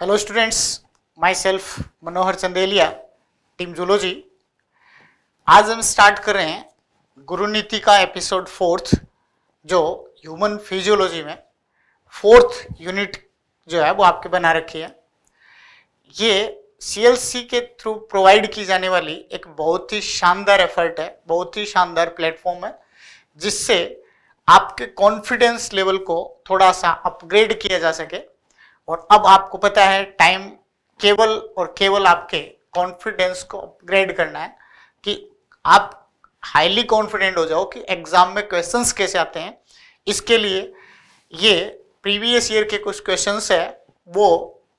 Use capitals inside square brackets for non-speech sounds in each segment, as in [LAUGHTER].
Hello students myself Manohar Chandeliya team zoology आज हम start कर रहे हैं गुरु नीति का एपिसोड फोर्थ जो ह्यूमन फिजियोलॉजी में फोर्थ यूनिट जो है वो आपके बना रखी है ये सी के थ्रू प्रोवाइड की जाने वाली एक बहुत ही शानदार एफर्ट है बहुत ही शानदार प्लेटफॉर्म है जिससे आपके कॉन्फिडेंस लेवल को थोड़ा सा अपग्रेड किया जा सके और अब आपको पता है टाइम केवल और केवल आपके कॉन्फिडेंस को अपग्रेड करना है कि आप हाईली कॉन्फिडेंट हो जाओ कि एग्जाम में क्वेश्चंस कैसे आते हैं इसके लिए ये प्रीवियस ईयर के कुछ क्वेश्चंस है वो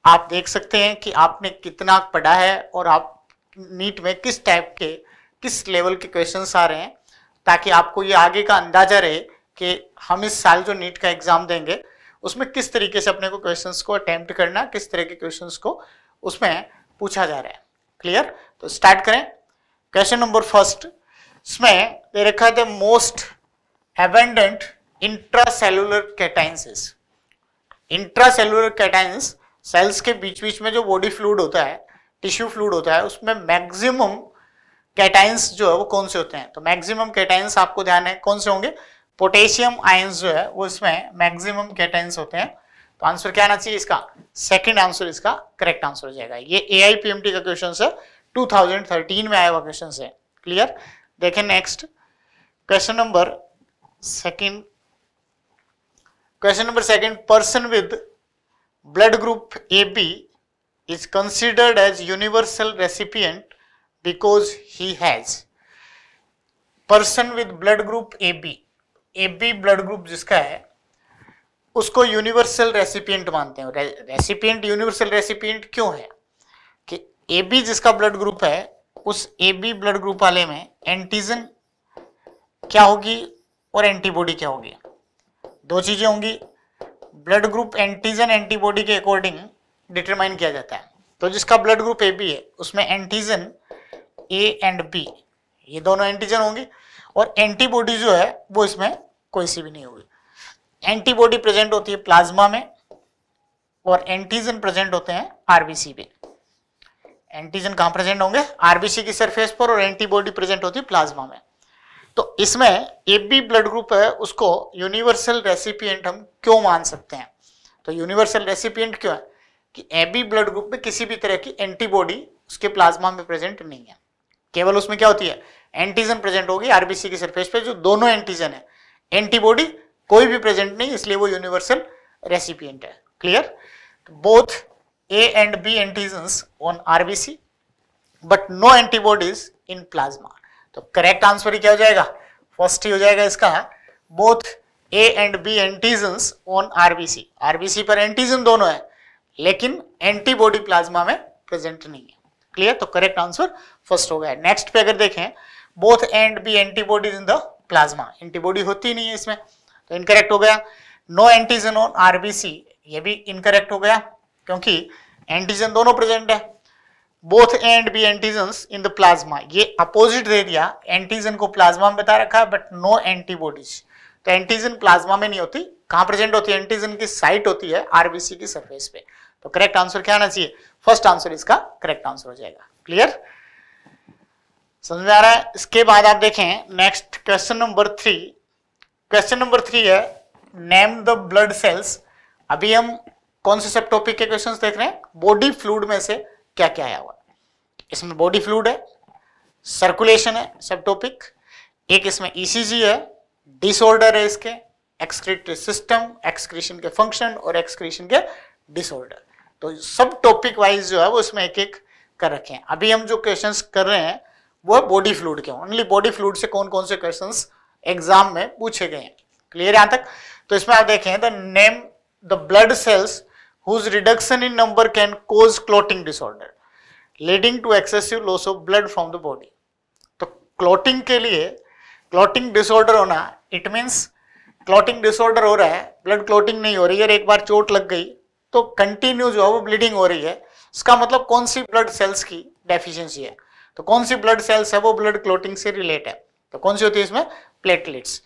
आप देख सकते हैं कि आपने कितना पढ़ा है और आप नीट में किस टाइप के किस लेवल के क्वेश्चंस आ रहे हैं ताकि आपको ये आगे का अंदाजा रहे कि हम इस साल जो नीट का एग्ज़ाम देंगे उसमें किस तरीके से अपने को क्वेश्चन को अटैम्प्ट करना किस तरह के क्वेश्चन को उसमें पूछा जा रहा है क्लियर तो स्टार्ट करें क्वेश्चन नंबर फर्स्ट इसमें दे रखा है the most abundant cellular cations intracellular cations cells के बीच बीच में जो बॉडी फ्लूड होता है टिश्यू फ्लूड होता है उसमें मैक्सिमम कैटाइंस जो है वो कौन से होते हैं तो मैक्सिमम कैटाइंस आपको ध्यान है कौन से होंगे पोटेशियम आयन जो है वो इसमें मैक्सिमम कैटाइन्स होते हैं तो आंसर क्या आना चाहिए इसका सेकंड आंसर इसका करेक्ट आंसर हो जाएगा ये ए का क्वेश्चन है थर्टीन में आया हुआ क्वेश्चन है क्लियर देखें next question number second question number second person with blood group A B is considered as universal recipient because he has person with blood group A B A B blood group जिसका है उसको universal recipient मानते हैं recipient universal recipient क्यों है कि A B जिसका blood group है उस ए बी ब्लड ग्रुप वाले में एंटीजन क्या होगी और एंटीबॉडी क्या होगी दो चीज़ें होंगी ब्लड ग्रुप एंटीजन एंटीबॉडी के अकॉर्डिंग डिटरमाइन किया जाता है तो जिसका ब्लड ग्रुप ए बी है उसमें एंटीजन ए एंड बी ये दोनों एंटीजन होंगे और एंटीबॉडी जो है वो इसमें कोई सी भी नहीं होगी एंटीबॉडी प्रेजेंट होती है प्लाज्मा में और एंटीजन प्रेजेंट होते हैं आरबीसी पे एंटीजन कहां प्रेजेंट होंगे आरबीसी की सरफेस पर और एंटीबॉडी प्रेजेंट होती है प्लाज्मा में तो इसमें ए बी ब्लड ग्रुप है उसको यूनिवर्सल रेसिपिएंट हम क्यों मान सकते हैं तो यूनिवर्सल रेसिपिएंट क्यों है कि ए बी ब्लड ग्रुप में किसी भी तरह की एंटीबॉडी उसके प्लाज्मा में प्रेजेंट नहीं है केवल उसमें क्या होती है एंटीजन प्रेजेंट होगी आरबीसी की सरफेस पे जो दोनों एंटीजन है एंटीबॉडी कोई भी प्रेजेंट नहीं इसलिए वो यूनिवर्सल रेसिपिएंट है clear both A and B antigen on RBC but no antibodies in plasma तो करेक्ट आंसर तो क्या हो जाएगा फर्स्ट ही हो जाएगा इसका both A and B antigen on RBC RBC पर एंटीजन दोनों है लेकिन एंटीबॉडी प्लाज्मा में प्रेजेंट नहीं है क्लियर तो करेक्ट आंसर फर्स्ट हो गया नेक्स्ट पे अगर देखें both and B antibodies in the plasma antibody होती नहीं है इसमें तो इनकरेक्ट हो गया नो एंटीजन ऑन आरबीसी ये भी इनकरेक्ट हो गया क्योंकि एंटीजन दोनों प्रेजेंट है both and B antigen in the plasma ये अपोजिट दे दिया एंटीजन को प्लाज्मा में बता रखा है बट नो एंटीबॉडीज तो एंटीजन प्लाज्मा में नहीं होती कहां प्रेजेंट होती है एंटीजन की साइट होती है आरबीसी की सरफेस पे तो करेक्ट आंसर क्या आना चाहिए फर्स्ट आंसर इसका करेक्ट आंसर हो जाएगा क्लियर समझ में आ रहा है इसके बाद आप देखें next question number three question number three है नेम द ब्लड सेल्स अभी हम कौन से सब टॉपिक के क्वेश्चन देख रहे हैं बॉडी फ्लूड में से क्या क्या आया हुआ इसमें बॉडी फ्लूड है सर्कुलेशन है सब टॉपिक एक इसमें ईसीजी e है डिसऑर्डर है इसके एक्सक्रीटरी सिस्टम एक्सक्रीशन के फंक्शन और एक्सक्रीशन के डिसऑर्डर तो सब टॉपिक वाइज जो है वो इसमें एक एक कर रखे हैं अभी हम जो क्वेश्चंस कर रहे हैं वो है बॉडी फ्लूड के ओनली बॉडी फ्लूड से कौन कौन से क्वेश्चन एग्जाम में पूछे गए हैं क्लियर यहां तक तो इसमें आप देखें the name the blood cells whose reduction in number can cause clotting disorder leading to excessive loss of blood from the body तो क्लोटिंग के लिए क्लोटिंग डिसऑर्डर होना इट मीन्स क्लोटिंग डिसऑर्डर हो रहा है ब्लड क्लोटिंग नहीं हो रही है एक बार चोट लग गई तो कंटिन्यू जो है वो ब्लीडिंग हो रही है इसका मतलब कौन सी ब्लड सेल्स की डेफिशिएंसी है तो कौन सी ब्लड सेल्स है वो ब्लड क्लोटिंग से रिलेट है तो कौन सी होती है इसमें प्लेटलेट्स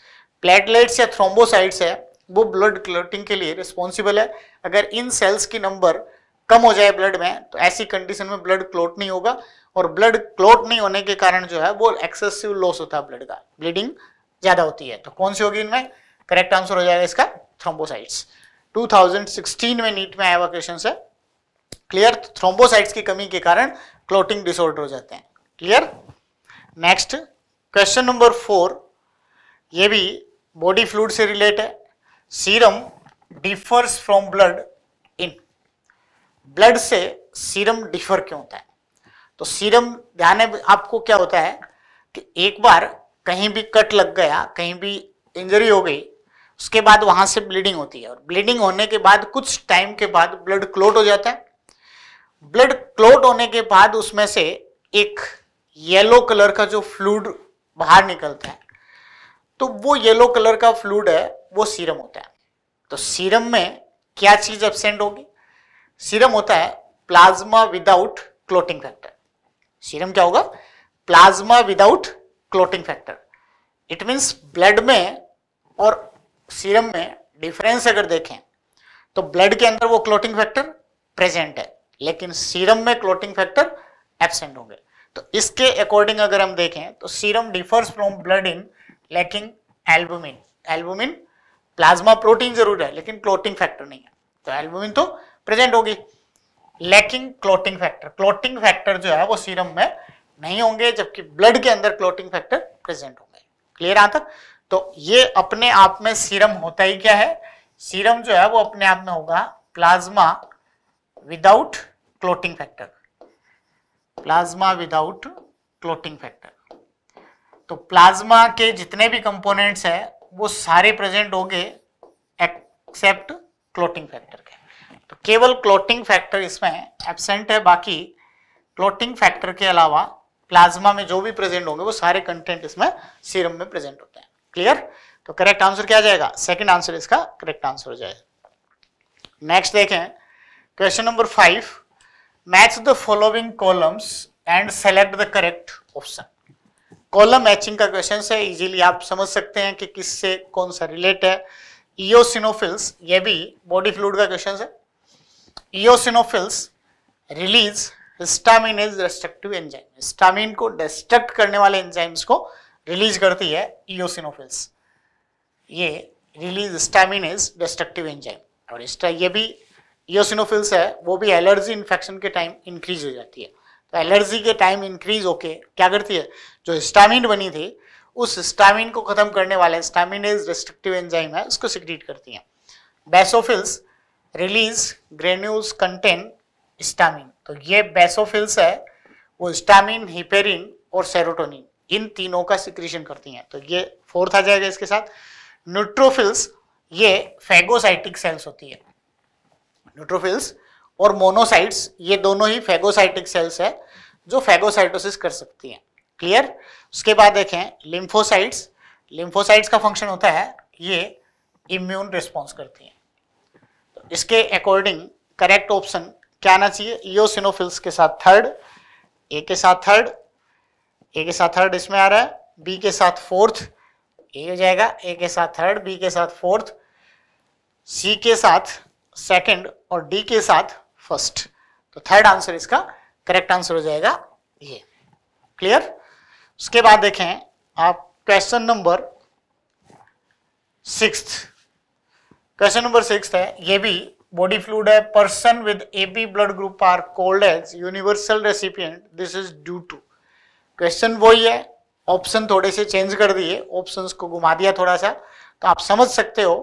प्लेटलेट्स या थ्रोम्बोसाइट्स है वो ब्लड क्लोटिंग के लिए रिस्पॉन्सिबल है अगर इन सेल्स की नंबर कम हो जाए ब्लड में तो ऐसी कंडीशन में ब्लड क्लोट नहीं होगा और ब्लड क्लोट नहीं होने के कारण जो है वो एक्सेसिव लॉस होता है ब्लड का ब्लीडिंग ज़्यादा होती है तो कौन सी होगी इनमें करेक्ट आंसर हो जाएगा इसका थ्रोम्बोसाइट्स 2016 में नीट में आया हुआ क्वेश्चन है क्लियर थ्रोम्बोसाइट्स की कमी के कारण क्लोटिंग डिसऑर्डर हो जाते हैं clear next question number four ये भी बॉडी फ्लूड से रिलेट है serum differs from blood in blood से सीरम डिफर क्यों होता है तो सीरम ध्यान है आपको क्या होता है कि एक बार कहीं भी कट लग गया कहीं भी इंजरी हो गई उसके बाद वहां से ब्लीडिंग होती है और ब्लीडिंग होने के बाद कुछ टाइम के बाद ब्लड क्लोट हो जाता है ब्लड क्लोट होने के बाद उसमें से एक येलो कलर का जो फ्लूड बाहर निकलता है तो वो येलो कलर का फ्लूड है वो सीरम होता है तो सीरम में क्या चीज एबसेंट होगी सीरम होता है plasma without clotting factor serum क्या होगा plasma without clotting factor it means blood में और सीरम में डिफरेंस अगर देखें तो ब्लड के अंदर वो क्लोटिंग फैक्टर प्रेजेंट है लेकिन सीरम में क्लोटिंग फैक्टर एबसेंट होंगे तो इसके अकॉर्डिंग अगर हम देखें तो serum differs from blood in lacking albumin albumin plasma protein जरूर है लेकिन क्लोटिंग फैक्टर नहीं है तो एल्बुमिन तो प्रेजेंट होगी lacking clotting factor clotting factor जो है वो सीरम में नहीं होंगे जबकि ब्लड के अंदर क्लोटिंग फैक्टर प्रेजेंट होंगे क्लियर आ तक तो ये अपने आप में सीरम होता ही क्या है सीरम जो है वो अपने आप में होगा plasma without clotting factor plasma without clotting factor तो प्लाज्मा के जितने भी कंपोनेंट्स है वो सारे प्रेजेंट होंगे एक्सेप्ट क्लोटिंग फैक्टर के तो केवल क्लोटिंग फैक्टर इसमें एबसेंट है बाकी क्लोटिंग फैक्टर के अलावा प्लाज्मा में जो भी प्रेजेंट होंगे वो सारे कंटेंट इसमें सीरम में प्रेजेंट होते हैं क्लियर तो करेक्ट आंसर क्या जाएगा सेकंड आंसर इसका करेक्ट आंसर हो जाएगा नेक्स्ट देखें question number five match the following columns and select the correct option column matching का क्वेश्चन है इजीली आप समझ सकते हैं कि किससे कौन सा रिलेट है इोसिनोफिल्स ये भी बॉडी फ्लूड का क्वेश्चन है eosinophils release histamine is destructive enzyme histamine को डिस्ट्रक्ट करने वाले एंजाइम्स को रिलीज करती है इोसिनोफिल्स ये release histamine is destructive enzyme और इस ये भी योसिनोफिल्स है वो भी एलर्जी इन्फेक्शन के टाइम इंक्रीज हो जाती है तो एलर्जी के टाइम इंक्रीज होके क्या करती है जो स्टामिन बनी थी उस स्टामिन को ख़त्म करने वाला स्टामिन इज रेस्ट्रिक्टिव एंजाइम है उसको सिक्रीट करती हैं basophils release granules contain histamine तो ये बेसोफिल्स है वो स्टामिन हिपेरिन और सेरोटोनिन इन तीनों का सिक्रीशन करती हैं तो ये फोर्थ आ जाएगा इसके साथ न्यूट्रोफिल्स ये फेगोसाइटिक सेल्स होती है न्यूट्रोफिल्स और मोनोसाइट्स ये दोनों ही फेगोसाइटिक सेल्स है जो फेगोसाइटोसिस कर सकती हैं क्लियर उसके बाद देखें लिम्फोसाइट्स लिम्फोसाइट्स का फंक्शन होता है ये इम्यून रिस्पॉन्स करती हैं तो इसके अकॉर्डिंग करेक्ट ऑप्शन क्या आना चाहिए ईओसिनोफिल्स के साथ थर्ड ए के साथ थर्ड ए के साथ थर्ड इसमें आ रहा है बी के साथ फोर्थ ए हो जाएगा ए के साथ थर्ड बी के साथ फोर्थ सी के साथ सेकंड और डी के साथ फर्स्ट तो थर्ड आंसर इसका करेक्ट आंसर हो जाएगा ये क्लियर उसके बाद देखें आप question number six question number six है ये भी body fluid a person with AB blood group are called as universal recipient this is due to question वही है ऑप्शन थोड़े से चेंज कर दिए ऑप्शंस को घुमा दिया थोड़ा सा तो आप समझ सकते हो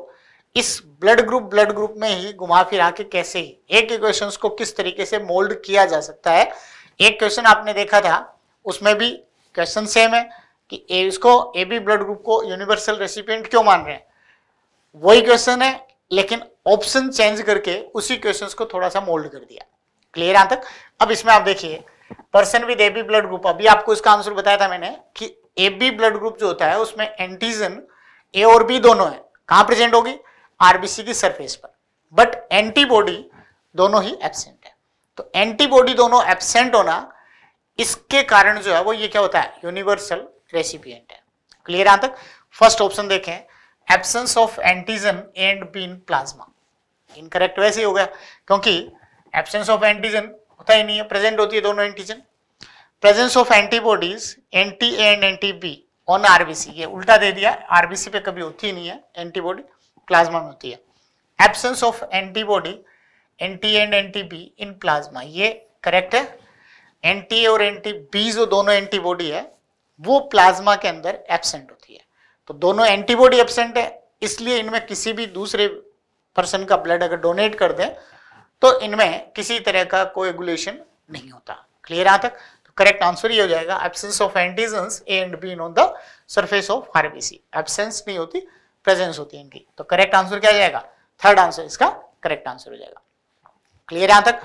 इस ब्लड ग्रुप ब्लड ग्रुप में ही घुमा फिरा के कैसे ही एक इक्वेशन को किस तरीके से मोल्ड किया जा सकता है एक क्वेश्चन आपने देखा था उसमें भी क्वेश्चन सेम है कि ए इसको ए बी ब्लड ग्रुप को यूनिवर्सल रेसिपिएंट क्यों मान रहे हैं वही क्वेश्चन है लेकिन ऑप्शन चेंज करके उसी क्वेश्चन को थोड़ा सा मोल्ड कर दिया क्लियर यहाँ तक अब इसमें आप देखिए person with A B blood group अभी आपको इसका आंसर बताया था मैंने कि ए बी ब्लड ग्रुप जो होता है उसमें एंटीजन ए और बी दोनों है कहां प्रेजेंट होगी आरबीसी की सरफेस पर बट एंटीबॉडी दोनों ही एबसेंट है तो एंटीबॉडी दोनों एबसेंट होना इसके कारण जो है वो ये क्या होता है यूनिवर्सल रेसिपिएंट है क्लियर यहां तक फर्स्ट ऑप्शन देखें absence of antigen and B in plasma incorrect वैसे ही हो गया क्योंकि एबसेंस ऑफ एंटीजन होता ही नहीं है प्रेजेंट होती है दोनों antigen presence of antibodies anti and anti B on RBC ये उल्टा दे दिया आरबीसी पे कभी होती ही नहीं है एंटीबॉडी प्लाज्मा में होती है absence of antibody anti and anti B in plasma ये करेक्ट है एन टी और एन टी बी जो दोनों एंटीबॉडी है वो प्लाज्मा के अंदर एबसेंट होती है तो दोनों एंटीबॉडी एबसेंट है इसलिए इनमें किसी भी दूसरे पर्सन का ब्लड अगर डोनेट कर दें तो इनमें किसी तरह का कोएगुलेशन नहीं होता क्लियर आ तक तो करेक्ट आंसर ये हो जाएगा absence of antigen A and B in on the surface of RBC absence नहीं होती प्रेजेंस होती है इनकी तो करेक्ट आंसर क्या जाएगा थर्ड आंसर इसका करेक्ट आंसर हो जाएगा क्लियर यहां तक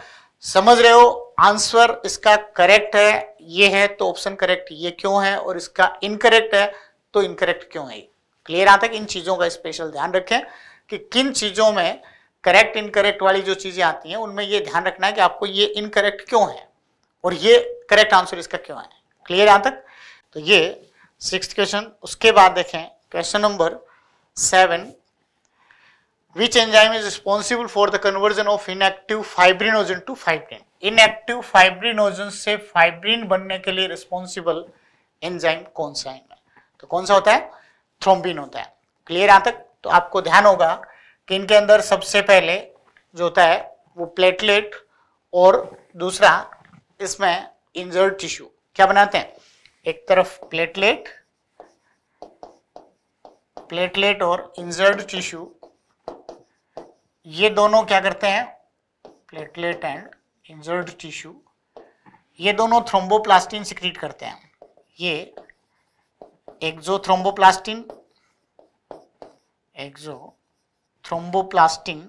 समझ रहे हो आंसर इसका करेक्ट है ये है तो ऑप्शन करेक्ट ये क्यों है और इसका इनकरेक्ट है तो इनकरेक्ट क्यों है क्लियर यहां तक इन चीजों का स्पेशल ध्यान रखें कि किन चीजों में करेक्ट इनकरेक्ट वाली जो चीजें आती हैं उनमें ये ध्यान रखना है कि आपको ये इनकरेक्ट क्यों है और ये करेक्ट आंसर इसका क्यों है क्लियर यहां तक तो ये सिक्स क्वेश्चन उसके बाद देखें question number 7 which enzyme is responsible for the conversion of inactive fibrinogen to fibrin inactive fibrinogen से फाइब्रीन बनने के लिए रिस्पॉन्सिबल एंजाइम कौन सा है तो कौन सा होता है थ्रोम्बिन होता है क्लियर यहाँ तक तो आपको ध्यान होगा कि इनके अंदर सबसे पहले जो होता है वो प्लेटलेट और दूसरा इसमें इंजर्ड टिश्यू क्या बनाते हैं एक तरफ प्लेटलेट प्लेटलेट और इंजर्ड टिश्यू ये दोनों क्या करते हैं प्लेटलेट एंड इंजर्ड टिश्यू ये दोनों थ्रोम्बोप्लास्टिन सिक्रीट करते हैं ये exo thromboplastin exo thromboplastin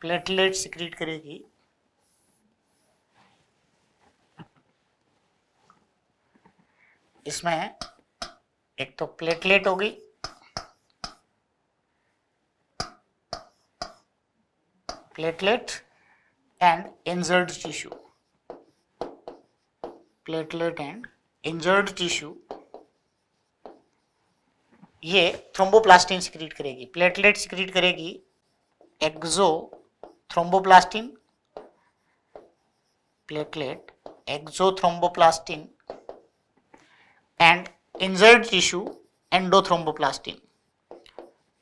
platelet secrete करेगी इसमें एक तो प्लेटलेट होगी platelet and injured tissue platelet and injured tissue ये थ्रोम्बोप्लास्टिन सिक्रीट करेगी प्लेटलेट सिक्रीट करेगी exo thromboplastin platelet exo thromboplastin and injured tissue endothromboplastin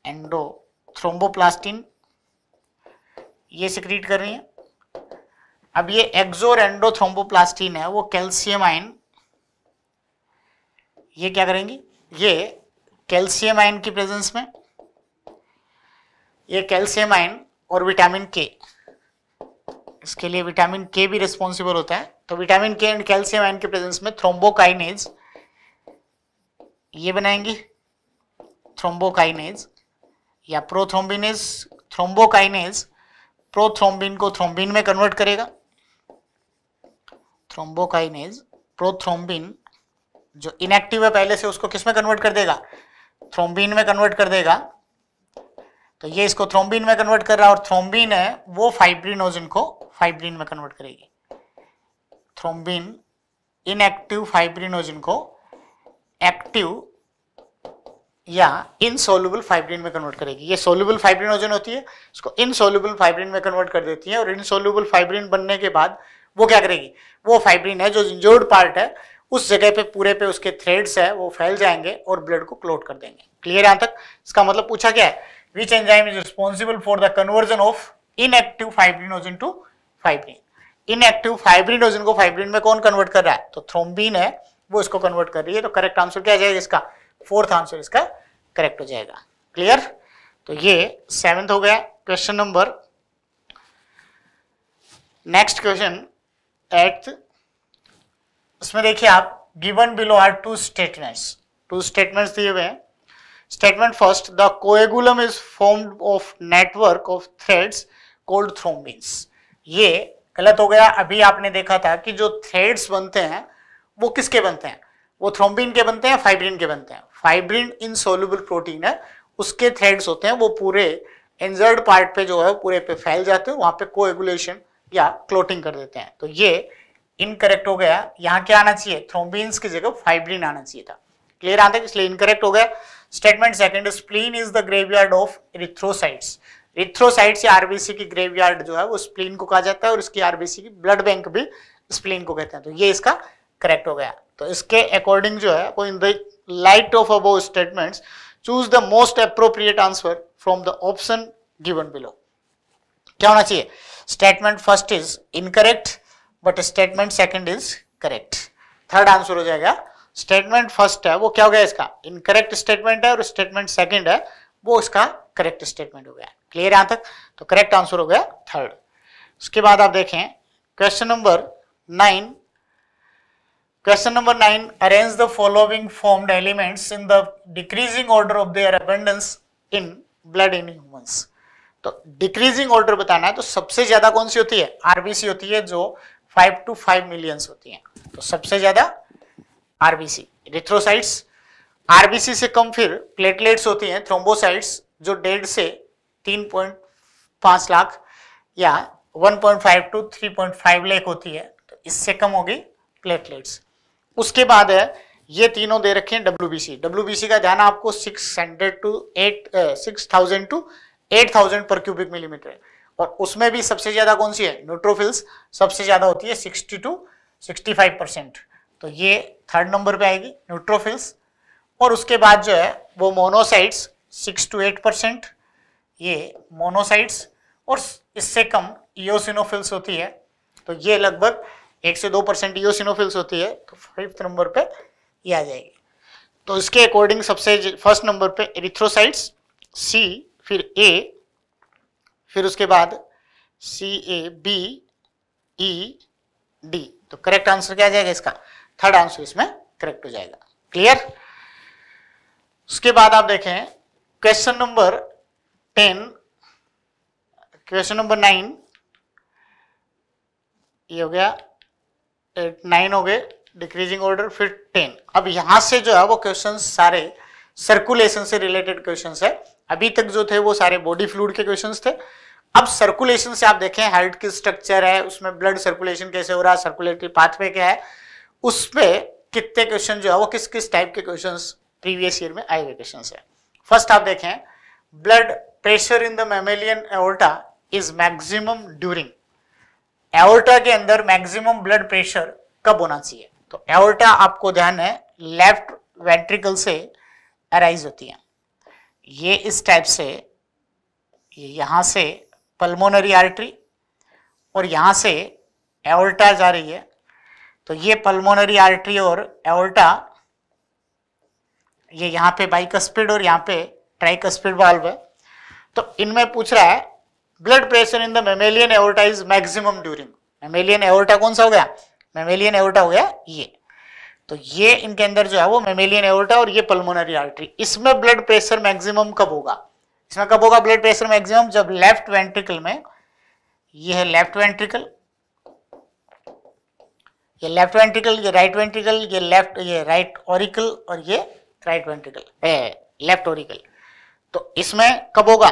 endothromboplastin ये सिक्रीट कर रही है अब ये एक्जोर एंडोथ्रोम्बोप्लास्टिन है वो कैल्सियम आयन ये क्या करेंगी ये कैल्शियम आयन की प्रेजेंस में ये कैल्सियम आयन और विटामिन के इसके लिए विटामिन के भी रिस्पॉन्सिबल होता है तो vitamin K and calcium ion के प्रेजेंस में थ्रोम्बोकाइनेज ये बनाएंगे थ्रोम्बोकाइनेज या प्रोथ्रोम्बिनेज थ्रोम्बोकाइनेज प्रोथ्रोम्बिन को थ्रोम्बिन में कन्वर्ट करेगा थ्रोम्बोकाइनेज प्रोथ्रोम्बिन जो इनएक्टिव है पहले से उसको किस में कन्वर्ट कर देगा थ्रोम्बिन में कन्वर्ट कर देगा तो ये इसको थ्रोम्बिन में कन्वर्ट कर रहा है और थ्रोम्बिन है वो फाइब्रिनोजन को फाइब्रिन में कन्वर्ट करेगी थ्रोम्बिन इनएक्टिव फाइब्रिनोजन को एक्टिव या इनसोल्यूबल फाइब्रिन में कन्वर्ट करेगी ये सोल्यूबल फाइब्रिन ओजन होती है इसको इनसोल्यूबल फाइब्रिन में कन्वर्ट कर देती है और इनसोल्यूबल फाइब्रिन बनने के बाद वो क्या करेगी वो फाइब्रिन है जो इंजोर्ड पार्ट है उस जगह पे पूरे पे उसके थ्रेड्स है वो फैल जाएंगे और ब्लड को क्लोट कर देंगे क्लियर यहां तक इसका मतलब पूछा क्या है which enzyme is responsible for the conversion of inactive fibrinogen to fibrin inactive fibrinogen को फाइब्रिन में कौन कन्वर्ट कर रहा है तो थ्रोम्बिन है वो इसको कन्वर्ट कर रही है तो करेक्ट आंसर क्या जाएगा इसका फोर्थ आंसर इसका करेक्ट हो जाएगा क्लियर तो ये सेवेंथ हो गया question number next question eight इसमें देखिए आप given below are two statements two statements दिए हुए हैं statement first the coagulum is formed of network of threads called thrombins ये गलत हो गया अभी आपने देखा था कि जो थ्रेड्स बनते हैं वो किसके बनते हैं वो थ्रोम्बिन के बनते हैं फाइब्रिन के बनते हैं फाइब्रिन इनसोल्यूबल प्रोटीन है उसके थ्रेड्स होते हैं वो पूरे इंजर्ड पार्ट पे जो है पूरे पे फैल जाते हैं वहां पे कोएगुलेशन या क्लोटिंग कर देते हैं तो ये इनकरेक्ट हो गया यहाँ क्या आना चाहिए थ्रोम्बिन की जगह फाइब्रिन आना चाहिए था क्लियर आता है इसलिए इनकरेक्ट हो गया statement second spleen is the graveyard of erythrocytes erythrocytes या आरबीसी की ग्रेवयार्ड जो है वो स्प्लीन को कहा जाता है और इसकी आरबीसी की ब्लड बैंक भी स्प्लीन को कहते हैं तो ये इसका करेक्ट हो गया तो इसके अकॉर्डिंग जो है वो in the light of above statement choose the most appropriate answer from the option given below क्या होना चाहिए statement first is incorrect but statement second is correct third answer हो जाएगा स्टेटमेंट फर्स्ट है वो क्या हो गया इसका इनकरेक्ट स्टेटमेंट है और स्टेटमेंट सेकंड है वो इसका करेक्ट स्टेटमेंट हो गया क्लियर यहां तक तो करेक्ट आंसर हो गया थर्ड उसके बाद आप देखें question number nine Question number 9. Arrange the following formed elements in the decreasing order of their abundance in blood in humans. तो डिक्रीजिंग ऑर्डर बताना है तो सबसे ज्यादा कौन सी होती है आरबीसी होती है जो 5 टू 5 मिलियंस होती है तो सबसे ज्यादा आरबीसी रिथ्रोसाइट्स आरबीसी से कम फिर प्लेटलेट्स होती हैं थ्रोम्बोसाइट्स जो डेढ़ से 3.5 लाख या 1.5 टू 3.5 लाख होती है तो इससे कम होगी प्लेटलेट्स उसके बाद है ये तीनों दे रखे हैं W B C C W B का ध्यान आपको six hundred to eight six thousand to eight thousand per cubic millimetre है और उसमें भी सबसे ज्यादा कौन सी है न्यूट्रोफिल्स सबसे ज्यादा होती है sixty to sixty five percent तो ये थर्ड नंबर पे आएगी न्यूट्रोफिल्स और उसके बाद जो है वो monocytes six to eight percent ये मोनोसाइट्स और इससे कम ईओसिनोफिल्स होती है तो ये लगभग एक से दो परसेंट ईओसिनोफिल्स होती है तो फिफ्थ नंबर पे ये आ जाएगी तो इसके अकॉर्डिंग सबसे फर्स्ट नंबर पे एरिथ्रोसाइट्स सी फिर ए फिर उसके बाद C A B E D तो करेक्ट आंसर क्या आ जाएगा इसका थर्ड आंसर इसमें करेक्ट हो जाएगा क्लियर उसके बाद आप देखें question number ten question number nine ये हो गया एट नाइन हो गए डिक्रीजिंग ऑर्डर फिर टेन अब यहां से जो है वो क्वेश्चन सारे सर्कुलेशन से रिलेटेड क्वेश्चन है अभी तक जो थे वो सारे बॉडी फ्लूड के क्वेश्चन थे अब सर्कुलेशन से आप देखें हार्ट की स्ट्रक्चर है उसमें ब्लड सर्कुलेशन कैसे हो रहा है सर्कुलेटरी पाथवे क्या है उसमें कितने क्वेश्चन जो है वो किस किस टाइप के क्वेश्चन प्रीवियस ईयर में आए हुए क्वेश्चन है फर्स्ट आप देखें blood pressure in the mammalian aorta is maximum during aorta के अंदर मैक्सिमम ब्लड प्रेशर कब होना चाहिए तो एवोल्टा आपको ध्यान है लेफ्ट वेंट्रिकल से अराइज होती है ये इस टाइप से यहां से पल्मोनरी आर्टरी और यहां से एवोल्टा जा रही है तो ये पल्मोनरी आर्टरी और एवोल्टा ये यहां पे बाइक स्पीड और यहां पे ट्राइक स्पीड वाल्व है तो इनमें पूछ रहा है blood pressure in the mammalian aorta is maximum during mammalian aorta कौन सा हो गया मेमेलियन एओर्टा हो गया ये तो ये इनके अंदर जो है वो मेमेलियन एओर्टा और ये पल्मोनरी आर्टरी इसमें ब्लड प्रेशर मैक्सिमम कब होगा इसमें कब होगा ब्लड प्रेशर मैक्सिमम जब लेफ्ट वेंट्रिकल में ये है लेफ्ट वेंट्रिकल ये लेफ्ट वेंट्रिकल ये राइट वेंट्रिकल ये लेफ्ट ये राइट ओरिकल और ये राइट वेंट्रिकल लेफ्ट ओरिकल तो इसमें कब होगा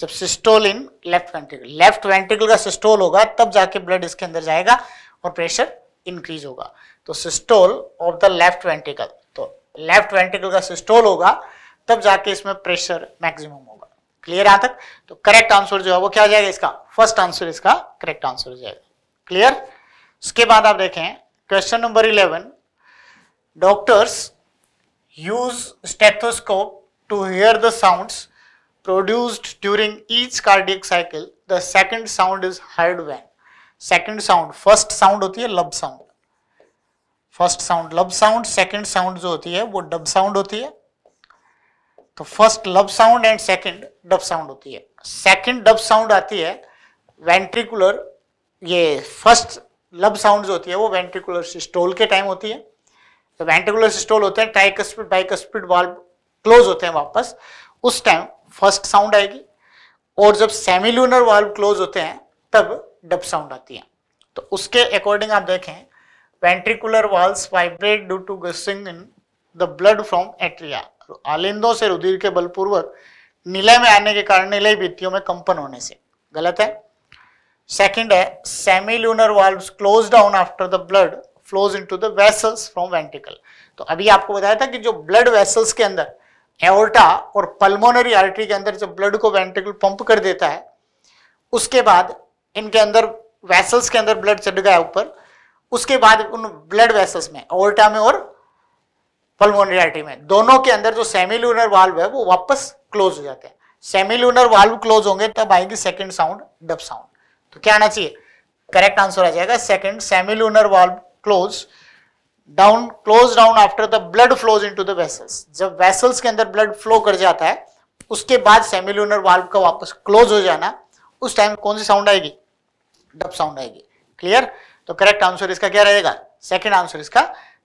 जब systole in left ventricle left ventricle का सिस्टोल होगा तब जाके ब्लड इसके अंदर जाएगा और प्रेशर इंक्रीज होगा तो systole of the left ventricle तो लेफ्ट वेंटिकल का सिस्टोल होगा तब जाके इसमें प्रेशर मैक्सिमम होगा क्लियर यहां तक तो करेक्ट आंसर जो है वो क्या हो जाएगा इसका फर्स्ट आंसर इसका करेक्ट आंसर हो जाएगा क्लियर उसके बाद आप देखें question number eleven doctors use stethoscope to hear the sounds produced during each cardiac cycle, the second sound is heard when. Second sound, first sound होती है lub sound. First sound lub sound second sound जो होती है वो dub sound होती है तो first lub sound and second dub sound होती है सेकंड डब साउंड आती है वेंट्रिकुलर ये फर्स्ट लब साउंड जो होती है वो वेंट्रिकुलर सिस्टोल के टाइम होती है तो वेंट्रिकुलर सिस्टोल होते हैं tricuspid bicuspid valve close होते हैं वापस उस टाइम फर्स्ट साउंड आएगी और जब सेमी लूनर वाल्व क्लोज होते हैं तब डब साउंड आती है तो उसके अकॉर्डिंग आप देखें ventricular walls vibrate due to gushing in the blood from atria आलिंदों से रुधिर के बलपूर्वक नीले में आने के कारण नीले भित्तियों में कंपन होने से गलत है सेकेंड है semi lunar valve close down after the blood flows into the vessels from ventricle तो अभी आपको बताया था कि जो ब्लड वेसल्स के अंदर एओर्टा और पल्मोनरी आर्टरी के अंदर जब ब्लड को वेंट्रिकल पंप कर देता है उसके बाद इनके अंदर वेसल्स के अंदर ब्लड चढ़ गया ऊपर उसके बाद उन ब्लड वेसल्स में ओल्टा में और पल्मोनरी आर्टरी में दोनों के अंदर जो सेमी लूनर वाल्व है वो वापस क्लोज हो जाते हैं सेमी लूनर वाल्व क्लोज होंगे तब आएगी सेकंड साउंड डब साउंड तो क्या आना चाहिए करेक्ट आंसर आ जाएगा second lunar valve close down close down after the blood flows into the vessels जब वेसल्स के अंदर ब्लड फ्लो कर जाता है उसके बाद सेमिलूनर वाल्व का वापस क्लोज हो जाना उस टाइम कौन सी साउंड आएगी डब साउंड आएगी क्लियर तो करेक्ट आंसर इसका क्या रहेगा सेकेंड आंसर इसका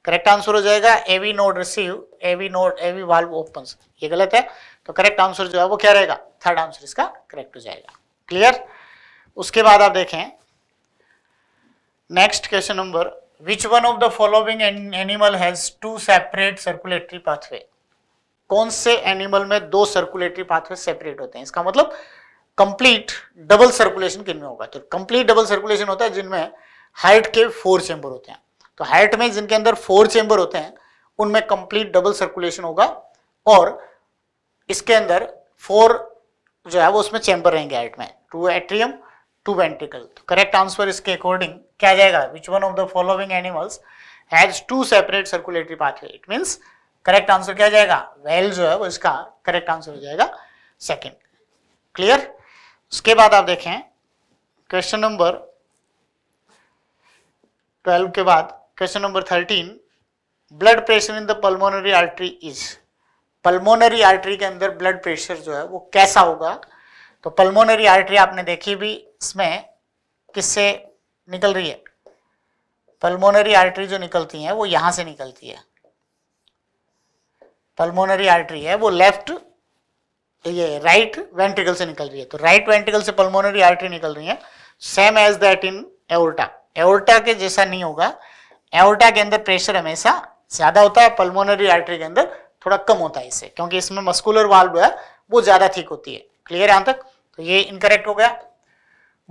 करेक्ट आंसर हो जाएगा AV node receive AV node AV valve open ये गलत है तो करेक्ट आंसर जो है वो क्या रहेगा थर्ड आंसर इसका करेक्ट हो जाएगा क्लियर उसके बाद आप देखें next question number which one of the following animal has two separate circulatory pathway कौन से एनिमल में दो सर्कुलेटरी पाथवे सेपरेट होते हैं इसका मतलब कंप्लीट डबल सर्कुलेशन किनमें होगा तो कंप्लीट डबल सर्कुलेशन होता है जिनमें हाइट के फोर चेंबर होते हैं तो हाइट में जिनके अंदर फोर चेंबर होते हैं उनमें कंप्लीट डबल सर्कुलेशन होगा और इसके अंदर फोर जो है वो उसमें चेंबर रहेंगे हाइट में टू एट्रियम टू वेंटिकल तो करेक्ट आंसर इसके अकॉर्डिंग क्या जाएगा which one of the following animals has two separate circulatory pathway it means correct answer क्या जाएगा वेल well जो है वो इसका करेक्ट आंसर हो जाएगा सेकेंड क्लियर उसके बाद आप देखें क्वेश्चन नंबर ट्वेल्व के बाद question number thirteen blood pressure in the pulmonary artery is pulmonary artery के अंदर ब्लड प्रेशर जो है वो कैसा होगा तो पल्मोनरी आर्टरी आपने देखी भी इसमें किससे निकल रही है पल्मोनरी आर्टरी जो निकलती है वो यहां से निकलती है पल्मोनरी आर्टरी है वो लेफ्ट ये राइट वेंट्रिकल से निकल रही है तो राइट वेंट्रिकल से पल्मोनरी आर्टरी निकल रही है same as that in aorta aorta के जैसा नहीं होगा एवोल्टा के अंदर प्रेशर हमेशा ज़्यादा होता है पल्मोनरी आर्टरी के अंदर थोड़ा कम होता है इससे क्योंकि इसमें मस्कुलर वाल्व है वो ज़्यादा ठीक होती है क्लियर यहां तक तो ये इनकरेक्ट हो गया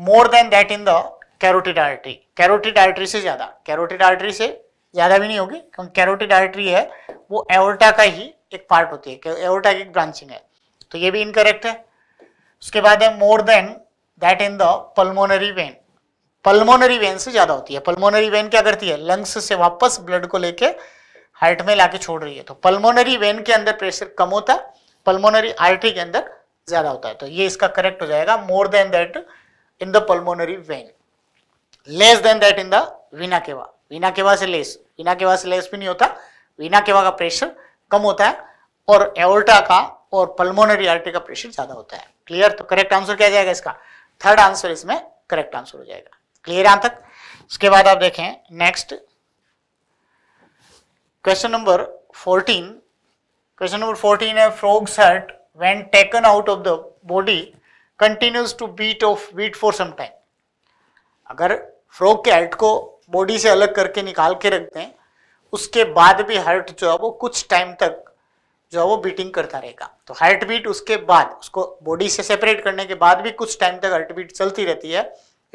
more than that in the carotid artery carotid artery से ज़्यादा कैरोटिड आर्टरी से ज़्यादा भी नहीं होगी क्योंकि कैरोटिड आर्टरी है वो एओर्टा का ही एक पार्ट होती है एओर्टा की ब्रांचिंग है तो ये भी इनकरेक्ट है उसके बाद है more than that in the pulmonary vein pulmonary vein से ज़्यादा होती है पल्मोनरी वेन क्या करती है लंग्स से वापस ब्लड को लेके हार्ट में लाके छोड़ रही है तो पल्मोनरी वेन के अंदर प्रेशर कम होता है पल्मोनरी आर्टरी के अंदर ज़्यादा होता है तो ये इसका करेक्ट हो जाएगा more than that in the pulmonary vein less than that in the vena cava vena cava से less vena cava से less भी नहीं होता vena cava का प्रेशर कम होता है और एओर्टा का और पल्मोनरी आर्टरी का प्रेशर ज्यादा होता है क्लियर तो करेक्ट आंसर क्या जाएगा इसका थर्ड आंसर इसमें करेक्ट आंसर हो जाएगा क्लियर यहां तक उसके बाद आप देखें next question number 14 question number 14 है frog's heart when taken out of the body continues to beat of beat for some time अगर फ्रॉग के हर्ट को बॉडी से अलग करके निकाल के रखते हैं उसके बाद भी हर्ट जो है वो कुछ टाइम तक जो है वो बीटिंग करता रहेगा तो हार्ट बीट उसके बाद उसको बॉडी से सेपरेट करने के बाद भी कुछ टाइम तक हर्ट बीट चलती रहती है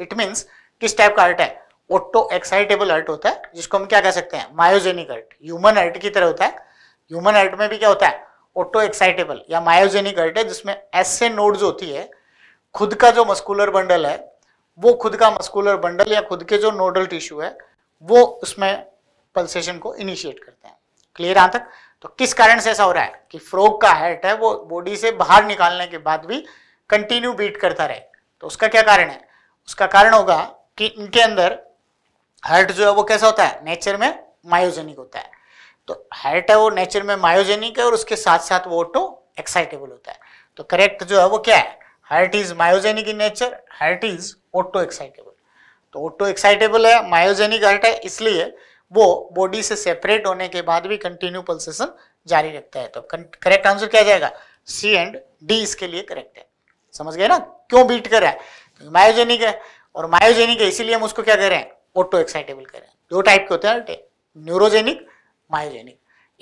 इट मीन्स किस टाइप का हर्ट है ऑटो एक्साइटेबल हर्ट होता है जिसको हम क्या कह सकते हैं मायोजेनिक हर्ट ह्यूमन हर्ट की तरह होता है ह्यूमन हर्ट में भी क्या होता है ऑटो एक्साइटेबल या मायोजेनिक हर्ट है जिसमें ऐसे नोड्स होती है खुद का जो मस्कुलर बंडल है वो खुद का मस्कुलर बंडल या खुद के जो नोडल टिश्यू है वो उसमें पल्सेशन को इनिशिएट करते हैं क्लियर यहाँ तक तो किस कारण से ऐसा हो रहा है कि फ्रॉग का हेट है वो बॉडी से बाहर निकालने के बाद भी कंटिन्यू बीट करता रहे तो उसका क्या कारण है उसका कारण होगा कि इनके अंदर हर्ट जो है वो कैसा होता है नेचर में मायोजेनिक होता है तो हर्ट है वो नेचर में मायोजेनिक है और उसके साथ साथ वो ऑटो एक्साइटेबल होता है तो करेक्ट जो है वो क्या है heart is myogenic in nature heart is auto excitable तो ऑटो एक्साइटेबल है मायोजेनिक हार्ट है इसलिए वो बॉडी से सेपरेट होने के बाद भी कंटिन्यू पल्सेशन जारी रखता है तो करेक्ट आंसर क्या जाएगा सी एंड डी इसके लिए करेक्ट है समझ गए ना क्यों बीट कर रहा है तो मायोजेनिक है और मायोजेनिक है इसीलिए हम उसको क्या कह रहे हैं ऑटो एक्साइटेबल कह रहे हैं दो टाइप के होते हैं hearts neurogenic myogenic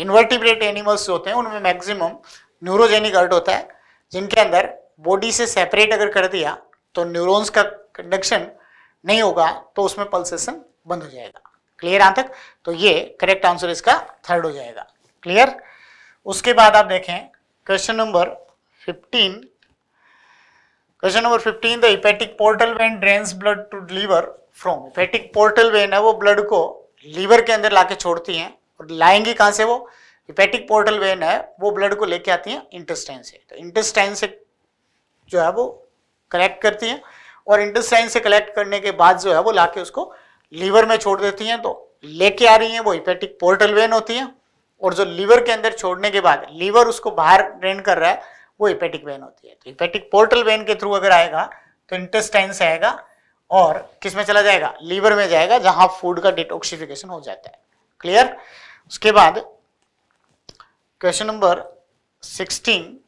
invertebrate animals जो होते हैं उनमें मैक्सिमम न्यूरोजेनिक हर्ट होता है जिनके अंदर बॉडी से सेपरेट अगर कर दिया तो न्यूरॉन्स का कंडक्शन नहीं होगा तो उसमें पल्सेशन बंद हो जाएगा क्लियर आ तक तो ये करेक्ट आंसर इसका थर्ड हो जाएगा क्लियर उसके बाद आप देखें question number 15 question number 15 the hepatic portal vein drains blood to liver from hepatic portal vein है वो ब्लड को लीवर के अंदर लाके छोड़ती हैं और लाएंगी कहाँ से वो इपेटिक पोर्टल वेन है वो ब्लड को लेके आती हैं इंटेस्टाइन से तो इंटेस्टाइन से जो है वो कलेक्ट करती हैं और इंटेस्टाइन से कलेक्ट करने के बाद जो है वो लाके उसको लीवर में छोड़ देती हैं तो लेके आ रही हैं वो इपेटिक पोर्टल वेन होती हैं और जो लीवर के अंदर छोड़ने के बाद लीवर उसको बाहर ड्रेन कर रहा है वो इपेटिक वेन होती है तो इपेटिक पोर्टल वेन के थ्रू अगर आएगा तो इंटेस्टाइन से आएगा और किस में चला जाएगा लीवर में जाएगा जहां फूड का डिटॉक्सिफिकेशन हो जाता है क्लियर उसके बाद question number sixteen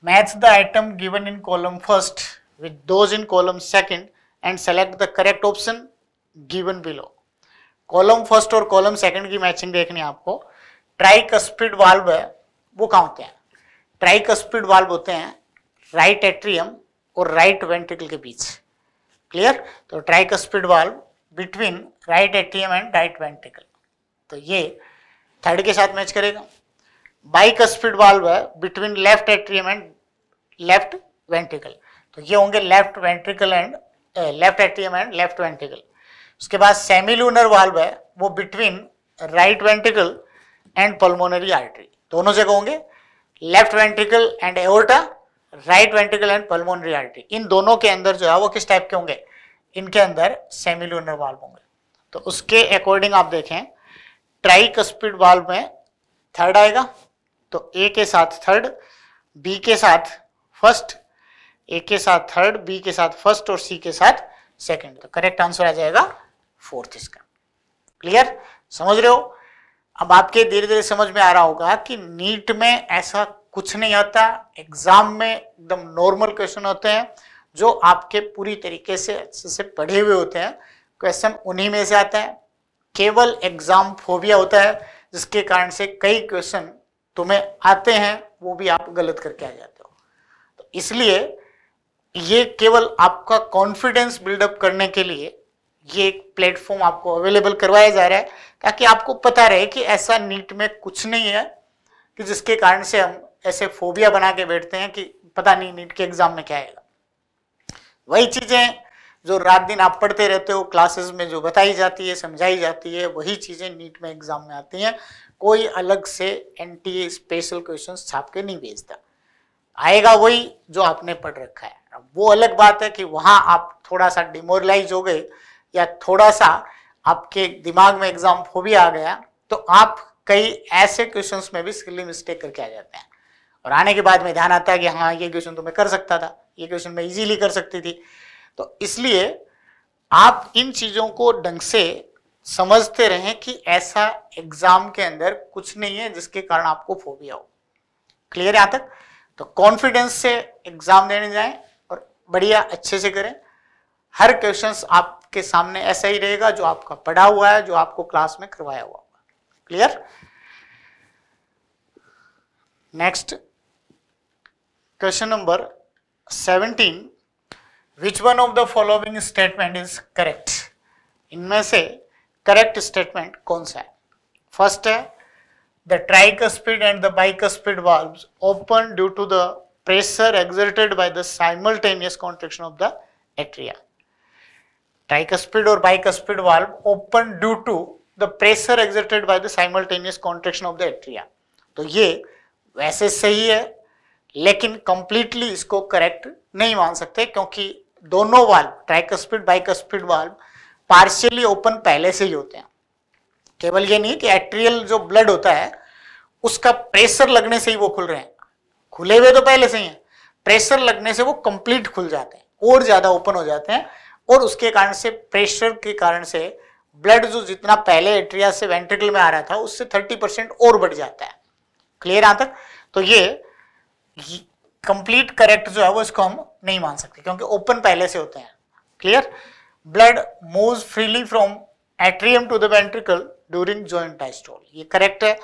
Match the item given in column first with those in column second and select the correct option given below. Column first और कॉलम सेकंड की मैचिंग देखनी है आपको ट्राइक स्पीड वाल्व है वो कहाँ होते हैं ट्राइक स्पीड वाल्व होते हैं राइट एट्रियम और राइट वेंट्रिकल के बीच क्लियर तो tricuspid valve between right atrium and right ventricle तो ये थर्ड के साथ मैच करेगा स्पीड वाल्व है between left atrium and left ventricle तो ये होंगे left ventricle and left atrium and left ventricle उसके बाद सेमिलूनर वाल्व है वो between right ventricle and pulmonary artery दोनों जगह होंगे left ventricle and aorta right ventricle and pulmonary artery इन दोनों के अंदर जो है वो किस टाइप के होंगे इनके अंदर सेमिलूनर वाल्व होंगे तो उसके अकॉर्डिंग आप देखें ट्राइक स्पीड वाल्व में थर्ड आएगा तो ए के साथ थर्ड बी के साथ फर्स्ट ए के साथ थर्ड बी के साथ फर्स्ट और सी के साथ सेकंड तो करेक्ट आंसर आ जाएगा फोर्थ इसका क्लियर समझ रहे हो अब आपके धीरे धीरे समझ में आ रहा होगा कि नीट में ऐसा कुछ नहीं आता एग्जाम में एकदम नॉर्मल क्वेश्चन होते हैं जो आपके पूरी तरीके से अच्छे से पढ़े हुए होते हैं क्वेश्चन उन्हीं में से आता है केवल एग्जाम फोबिया होता है जिसके कारण से कई क्वेश्चन तुम्हें आते हैं वो भी आप गलत करके आ जाते हो तो इसलिए ये केवल आपका कॉन्फिडेंस बिल्डअप करने के लिए ये एक प्लेटफॉर्म आपको अवेलेबल करवाया जा रहा है ताकि आपको पता रहे कि ऐसा नीट में कुछ नहीं है कि जिसके कारण से हम ऐसे फोबिया बना के बैठते हैं कि पता नहीं नीट के एग्जाम में क्या आएगा वही चीज़ें जो रात दिन आप पढ़ते रहते हो क्लासेस में जो बताई जाती है समझाई जाती है वही चीज़ें नीट में एग्जाम में आती हैं कोई अलग से एंटी स्पेशल क्वेश्चन छाप के नहीं भेजता आएगा वही जो आपने पढ़ रखा है वो अलग बात है कि वहाँ आप थोड़ा सा डिमोरलाइज हो गए या थोड़ा सा आपके दिमाग में एग्जाम फोबिया आ गया तो आप कई ऐसे क्वेश्चंस में भी स्किली मिस्टेक करके आ जाते हैं और आने के बाद में ध्यान आता है कि हाँ ये क्वेश्चन तो मैं कर सकता था ये क्वेश्चन मैं इजीली कर सकती थी तो इसलिए आप इन चीज़ों को ढंग से समझते रहें कि ऐसा एग्जाम के अंदर कुछ नहीं है जिसके कारण आपको फोबिया हो क्लियर यहां तक तो कॉन्फिडेंस से एग्जाम देने जाएं और बढ़िया अच्छे से करें हर क्वेश्चन आपके सामने ऐसा ही रहेगा जो आपका पढ़ा हुआ है जो आपको क्लास में करवाया हुआ होगा clear next question number 17 which one of the following statement is correct इनमें से करेक्ट स्टेटमेंट कौन सा है फर्स्ट है the tricuspid and the bicuspid valve open due to the pressure exerted by the simultaneous contraction of the atria tricuspid और bicuspid valve open due to the pressure exerted by the simultaneous contraction of the atria तो ये वैसे सही है लेकिन completely इसको correct नहीं मान सकते क्योंकि दोनों valve tricuspid bicuspid valve partially open पहले से ही होते हैं केवल ये नहीं कि एट्रियल जो ब्लड होता है उसका प्रेशर लगने से ही वो खुल रहे हैं खुले हुए तो पहले से ही हैं प्रेशर लगने से वो कंप्लीट खुल जाते हैं और ज़्यादा ओपन हो जाते हैं और उसके कारण से प्रेशर के कारण से ब्लड जो जितना पहले एट्रिया से वेंट्रिकल में आ रहा था उससे थर्टी परसेंट और बढ़ जाता है क्लियर आ तक तो ये कंप्लीट करेक्ट जो है वो इसको हम नहीं मान सकते क्योंकि ओपन पहले से होते हैं clear blood move freely from atrium to the ventricle during joint diastole ये करेक्ट है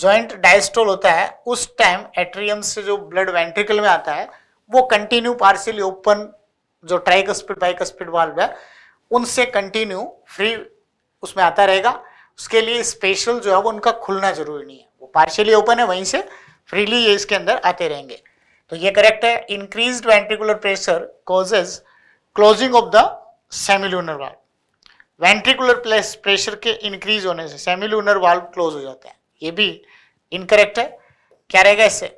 ज्वाइंट डाइस्टोल होता है उस टाइम एट्रियम से जो ब्लड वेंट्रिकल में आता है वो कंटिन्यू पार्शियली ओपन जो स्पीड बाइक स्पीड वाल्व है उनसे कंटिन्यू फ्री उसमें आता रहेगा उसके लिए स्पेशल जो है वो उनका खुलना जरूरी नहीं है वो पार्शियली ओपन है वहीं से फ्रीली ये इसके अंदर आते रहेंगे तो ये करेक्ट है increase ventricular pressure causes closing of the semilunar valve ventricular place pressure के इंक्रीज होने से सेमिलूनर वाल्व क्लोज हो जाता है ये भी इनकरेक्ट है क्या रहेगा इससे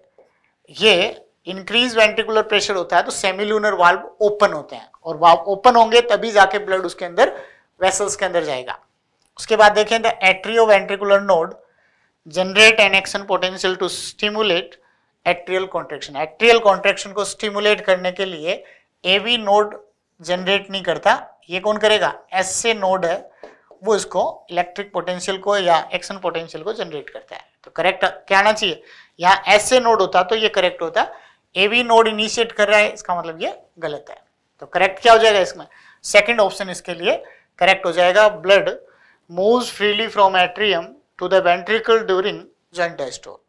ये इंक्रीज वेंट्रिकुलर प्रेशर होता है तो सेमिलूनर वाल्व ओपन होते हैं और वाल्व ओपन होंगे तभी जाके ब्लड उसके अंदर वेसल्स के अंदर जाएगा उसके बाद देखें the atrioventricular node generate an action potential to stimulate atrial contraction atrial contraction को स्टिमुलेट करने के लिए एवी नोड जनरेट नहीं करता ये कौन करेगा एस से नोड है वो इसको इलेक्ट्रिक पोटेंशियल को या एक्शन पोटेंशियल को जनरेट करता है तो करेक्ट क्या आना चाहिए यहाँ एस से नोड होता तो ये करेक्ट होता ए बी नोड इनिशिएट कर रहा है इसका मतलब ये गलत है तो करेक्ट क्या हो जाएगा इसमें सेकेंड ऑप्शन इसके लिए करेक्ट हो जाएगा blood move freely from atrium to the ventricle during joint store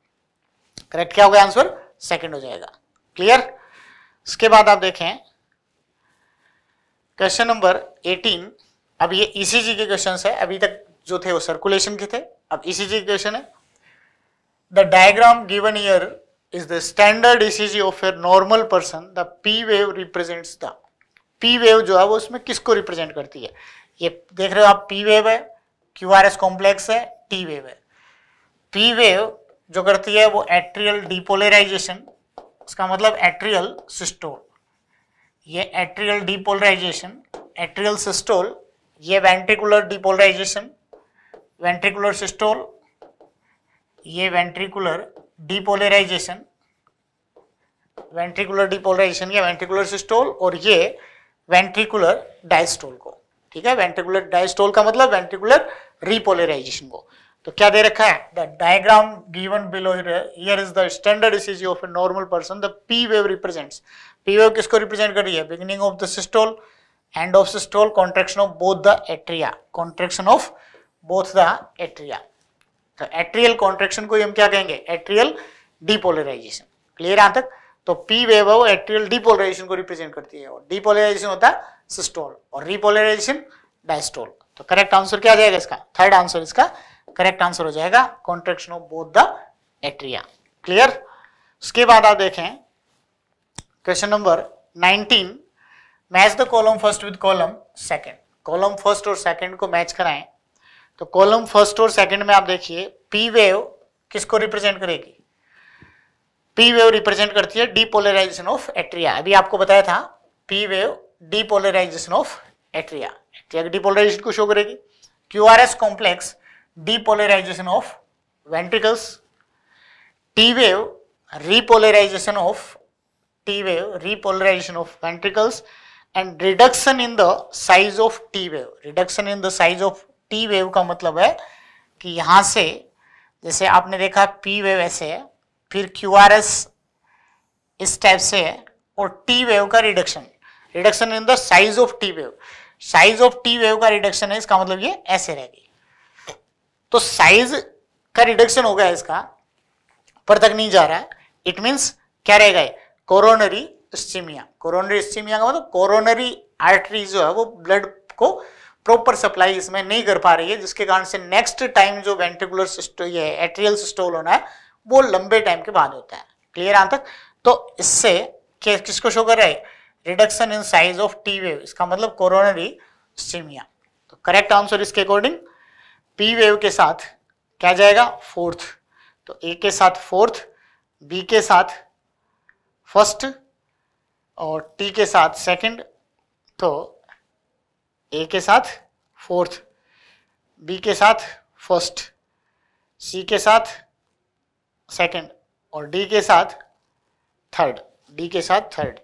correct क्या होगा आंसर सेकेंड हो जाएगा क्लियर इसके बाद आप देखें क्वेश्चन नंबर 18 अब ये ईसीजी e के क्वेश्चन है अभी तक जो थे वो सर्कुलेशन के थे अब ईसीजी e के क्वेश्चन है the diagram given here is the standard ECG of a normal person the P wave represents the P wave जो है वो उसमें किसको रिप्रेजेंट करती है ये देख रहे हो आप पी वेव है क्यू आर एस कॉम्प्लेक्स है टी वेव है पी वेव जो करती है वो एट्रियल डिपोलराइजेशन उसका मतलब एट्रियल सिस्टोल ये एट्रियल डिपोलराइजेशन एट्रियल सिस्टोल ये वेंट्रिकुलर डिपोलराइजेशन वेंट्रिकुलर सिस्टोल ये वेंट्रिकुलर डिपोलराइजेशन वेंट्रिकुलर डिपोलराइजेशन या वेंट्रिकुलर सिस्टोल और ये वेंट्रिकुलर डायस्टोल को ठीक है वेंट्रिकुलर डायस्टोल का मतलब वेंट्रिकुलर रिपोलराइजेशन को तो क्या दे रखा है the diagram given below here is the standard ECG of a normal person the P wave represents P wave किसको रिप्रेजेंट कर रही है beginning of the systole end of systole contraction of both the atria contraction of both the atria तो atrial contraction को हम क्या कहेंगे atrial depolarisation clear यहां तक तो पी वेव है वो एट्रियल डिपोलराइजेशन को रिप्रेजेंट करती है और डिपोलराइजेशन होता है सिस्टोल और रिपोलराइजेशन डायस्टोल तो करेक्ट आंसर क्या आ जाएगा इसका थर्ड आंसर इसका करेक्ट आंसर हो जाएगा contraction of both the atria clear उसके बाद आप देखें question number 19 match the column first with column second column first और सेकंड को मैच कराएं तो कॉलम फर्स्ट और सेकंड में आप देखिए पी वेव किसको रिप्रेजेंट करेगी पी वेव रिप्रेजेंट करती है डीपोलराइजेशन ऑफ एट्रिया अभी आपको बताया था P wave depolarization of atria atria की डीपोलराइजेशन को शो करेगी Q R S complex depolarization of ventricles, T wave repolarization of T wave repolarization of ventricles and reduction in the size of T wave. Reduction in the size of T wave का मतलब है कि यहाँ से जैसे आपने देखा P wave ऐसे है फिर QRS इस टाइप से है और T wave का reduction reduction in the size of T wave size of T wave का रिडक्शन है इसका मतलब ये ऐसे रहेगी तो साइज का रिडक्शन हो गया इसका पर तक नहीं जा रहा है इट मीन्स क्या रहेगा कोरोनरी स्टीमिया कोरोनरी स्टीमिया का मतलब कोरोनरी आर्टरी जो है वो ब्लड को प्रॉपर सप्लाई इसमें नहीं कर पा रही है जिसके कारण से नेक्स्ट टाइम जो वेंटिकुलर ये एट्रियल स्टोल होना है वो लंबे टाइम के बाद होता है क्लियर आ तक तो इससे किसको शो कर रहा है reduction in size of T wave इसका मतलब कोरोनरी स्टीमिया तो करेक्ट आंसर इसके अकॉर्डिंग पी वेव के साथ क्या जाएगा फोर्थ तो ए के साथ फोर्थ बी के साथ फर्स्ट और टी के साथ सेकंड तो ए के साथ फोर्थ बी के साथ फर्स्ट सी के साथ सेकंड और डी के साथ थर्ड डी के साथ थर्ड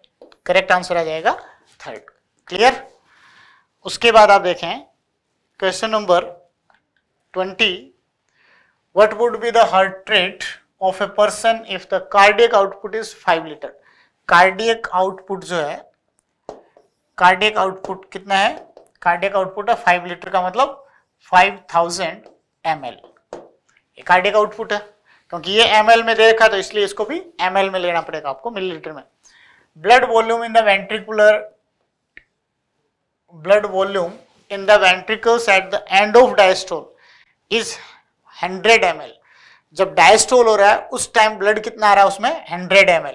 करेक्ट आंसर आ जाएगा थर्ड क्लियर उसके बाद आप देखें question number 20 what would be the heart rate of a person if the cardiac output is 5 liter cardiac output jo hai cardiac output kitna hai cardiac output of 5 liter ka matlab 5000 ml ye cardiac output hai kyunki ye ml mein de rakha to isliye isko bhi ml mein lena padega aapko milliliter mein blood volume in the ventricular blood volume in the ventricles at the end of diastole is hundred M जब diastole हो रहा है उस time blood कितना आ रहा है उसमें hundred M